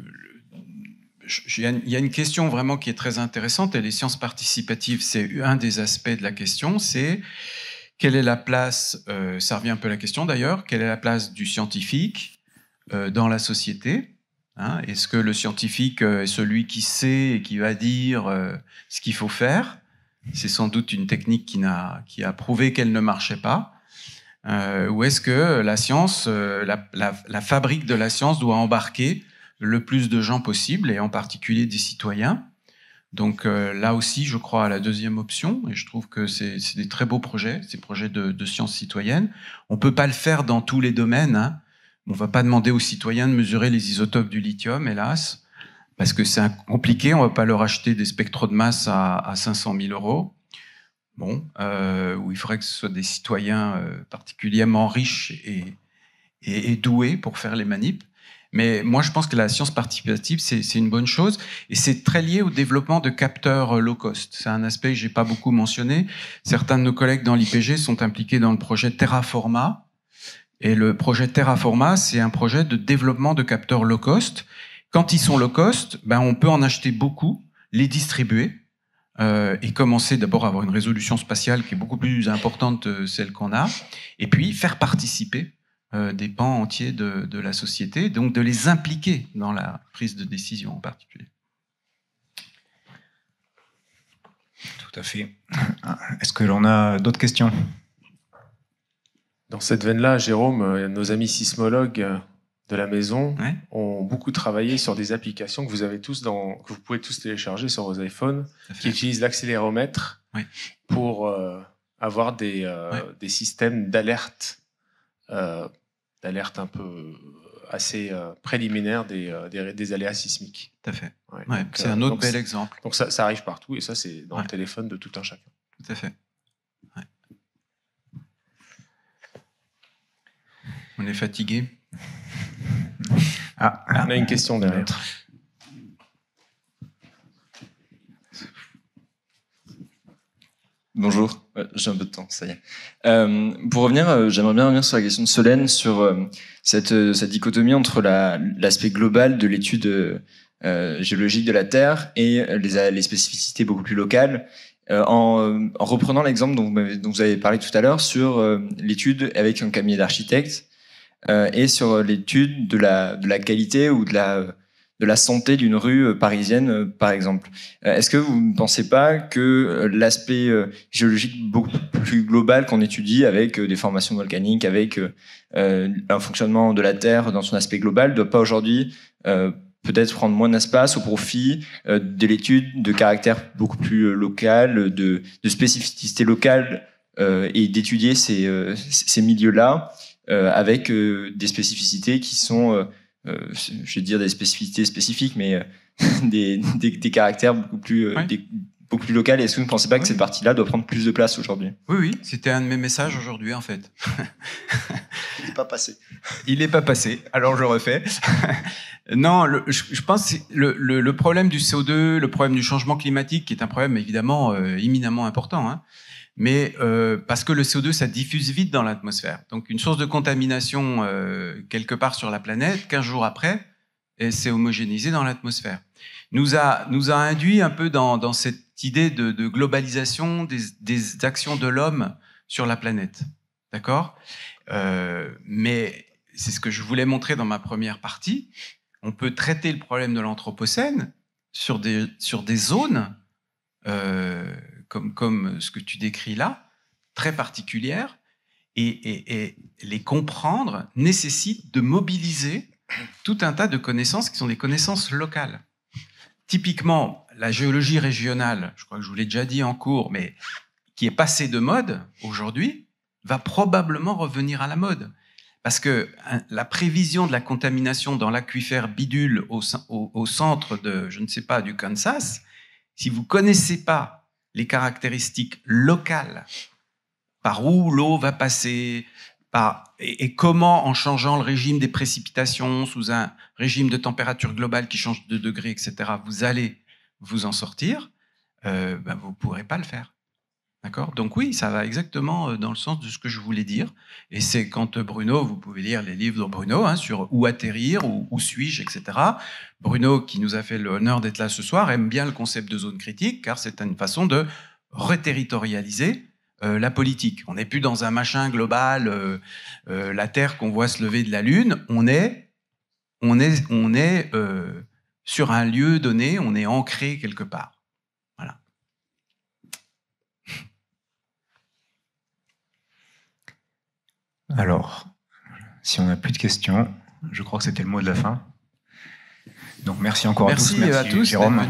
il y a une question vraiment qui est très intéressante, et les sciences participatives, c'est un des aspects de la question, c'est quelle est la place, euh, ça revient un peu à la question d'ailleurs, quelle est la place du scientifique euh, dans la société hein. Est-ce que le scientifique est celui qui sait et qui va dire ce qu'il faut faire C'est sans doute une technique qui qui a prouvé qu'elle ne marchait pas euh, Ou est-ce que la science, euh, la, la, la, fabrique de la science doit embarquer le plus de gens possible, et en particulier des citoyens donc euh, là aussi, je crois à la deuxième option, et je trouve que c'est des très beaux projets, ces projets de, de sciences citoyennes. On ne peut pas le faire dans tous les domaines. Hein. On ne va pas demander aux citoyens de mesurer les isotopes du lithium, hélas, parce que c'est compliqué, on ne va pas leur acheter des spectros de masse à, à 500 000 euros bon, euh, où il faudrait que ce soit des citoyens euh, particulièrement riches et, et, doués pour faire les manips. Mais moi, je pense que la science participative, c'est une bonne chose. Et c'est très lié au développement de capteurs euh, low cost. C'est un aspect que j'ai pas beaucoup mentionné. Certains de nos collègues dans l'IPG sont impliqués dans le projet Terraforma. Et le projet Terraforma, c'est un projet de développement de capteurs low cost. Quand ils sont low cost, ben, on peut en acheter beaucoup, les distribuer euh, et commencer d'abord à avoir une résolution spatiale qui est beaucoup plus importante que euh, celle qu'on a, et puis faire participer euh, des pans entiers de, de, la société, donc de les impliquer dans la prise de décision en particulier. Tout à fait. Est-ce que l'on a d'autres questions Dans cette veine-là, Jérôme, nos amis sismologues de la maison ont beaucoup travaillé sur des applications que vous avez tous vous pouvez tous télécharger sur vos iPhones, qui utilisent l'accéléromètre pour euh, avoir euh, des, systèmes d'alerte, euh, d'alerte un peu assez préliminaire des, aléas sismiques. Tout à fait. c'est un autre bel exemple. Donc ça, ça, arrive partout et ça c'est dans le téléphone de tout un chacun. Tout à fait. On est fatigué. Ah, on a une question derrière. Bonjour, j'ai un peu de temps, ça y est. Euh, pour revenir, euh, j'aimerais bien revenir sur la question de Solène, sur euh, cette, dichotomie entre l'aspect global de l'étude géologique de la Terre et les, spécificités beaucoup plus locales. En, reprenant l'exemple dont, vous avez parlé tout à l'heure sur l'étude avec un cabinet d'architectes euh, et sur l'étude de la, de la qualité ou de la, de la santé d'une rue euh, parisienne, euh, par exemple. Est-ce que vous ne pensez pas que l'aspect géologique beaucoup plus global qu'on étudie avec des formations volcaniques, avec un fonctionnement de la Terre dans son aspect global, ne doit pas aujourd'hui peut-être prendre moins d'espace au profit de l'étude de caractère beaucoup plus local, de, de spécificité locale et d'étudier ces, ces milieux-là euh, avec euh, des spécificités qui sont, euh, je vais dire des spécificités spécifiques, mais des, des, des, caractères beaucoup plus, beaucoup plus locales. Est-ce que vous ne pensez pas que cette partie-là doit prendre plus de place aujourd'hui Oui, oui, c'était un de mes messages aujourd'hui en fait. Il n'est pas passé. Il n'est pas passé, alors je refais. non, je, pense que le, le, problème du CO2, le problème du changement climatique, qui est un problème évidemment imminemment important, hein, mais euh, parce que le CO2, ça diffuse vite dans l'atmosphère. Donc une source de contamination euh, quelque part sur la planète, 15 jours après, c'est homogénéisé dans l'atmosphère. Nous a, nous a induit un peu dans, dans cette idée de, de globalisation des, des, actions de l'homme sur la planète. D'accord euh, Mais c'est ce que je voulais montrer dans ma première partie. On peut traiter le problème de l'Anthropocène sur des, sur des zones. Euh, comme, comme ce que tu décris là, très particulière et, les comprendre nécessite de mobiliser tout un tas de connaissances qui sont des connaissances locales. Typiquement, la géologie régionale, je crois que je vous l'ai déjà dit en cours, mais qui est passée de mode aujourd'hui, va probablement revenir à la mode. Parce que hein, la prévision de la contamination dans l'aquifère bidule au, au, au, centre de, je ne sais pas, du Kansas, si vous connaissez pas les caractéristiques locales, par où l'eau va passer, par, et, comment en changeant le régime des précipitations sous un régime de température globale qui change de degré, etc., vous allez vous en sortir, euh, ben, vous ne pourrez pas le faire. D'accord Donc oui, ça va exactement euh, dans le sens de ce que je voulais dire. Et c'est quand euh, Bruno, vous pouvez lire les livres de Bruno hein, sur où atterrir, où, suis-je, etc. Bruno, qui nous a fait l'honneur d'être là ce soir, aime bien le concept de zone critique, car c'est une façon de reterritorialiser euh, la politique. On n'est plus dans un machin global, la Terre qu'on voit se lever de la Lune, on est, on est, on est sur un lieu donné, on est ancré quelque part. Alors, si on n'a plus de questions, je crois que c'était le mot de la fin. Donc merci encore à tous. Merci à tous, Jérôme.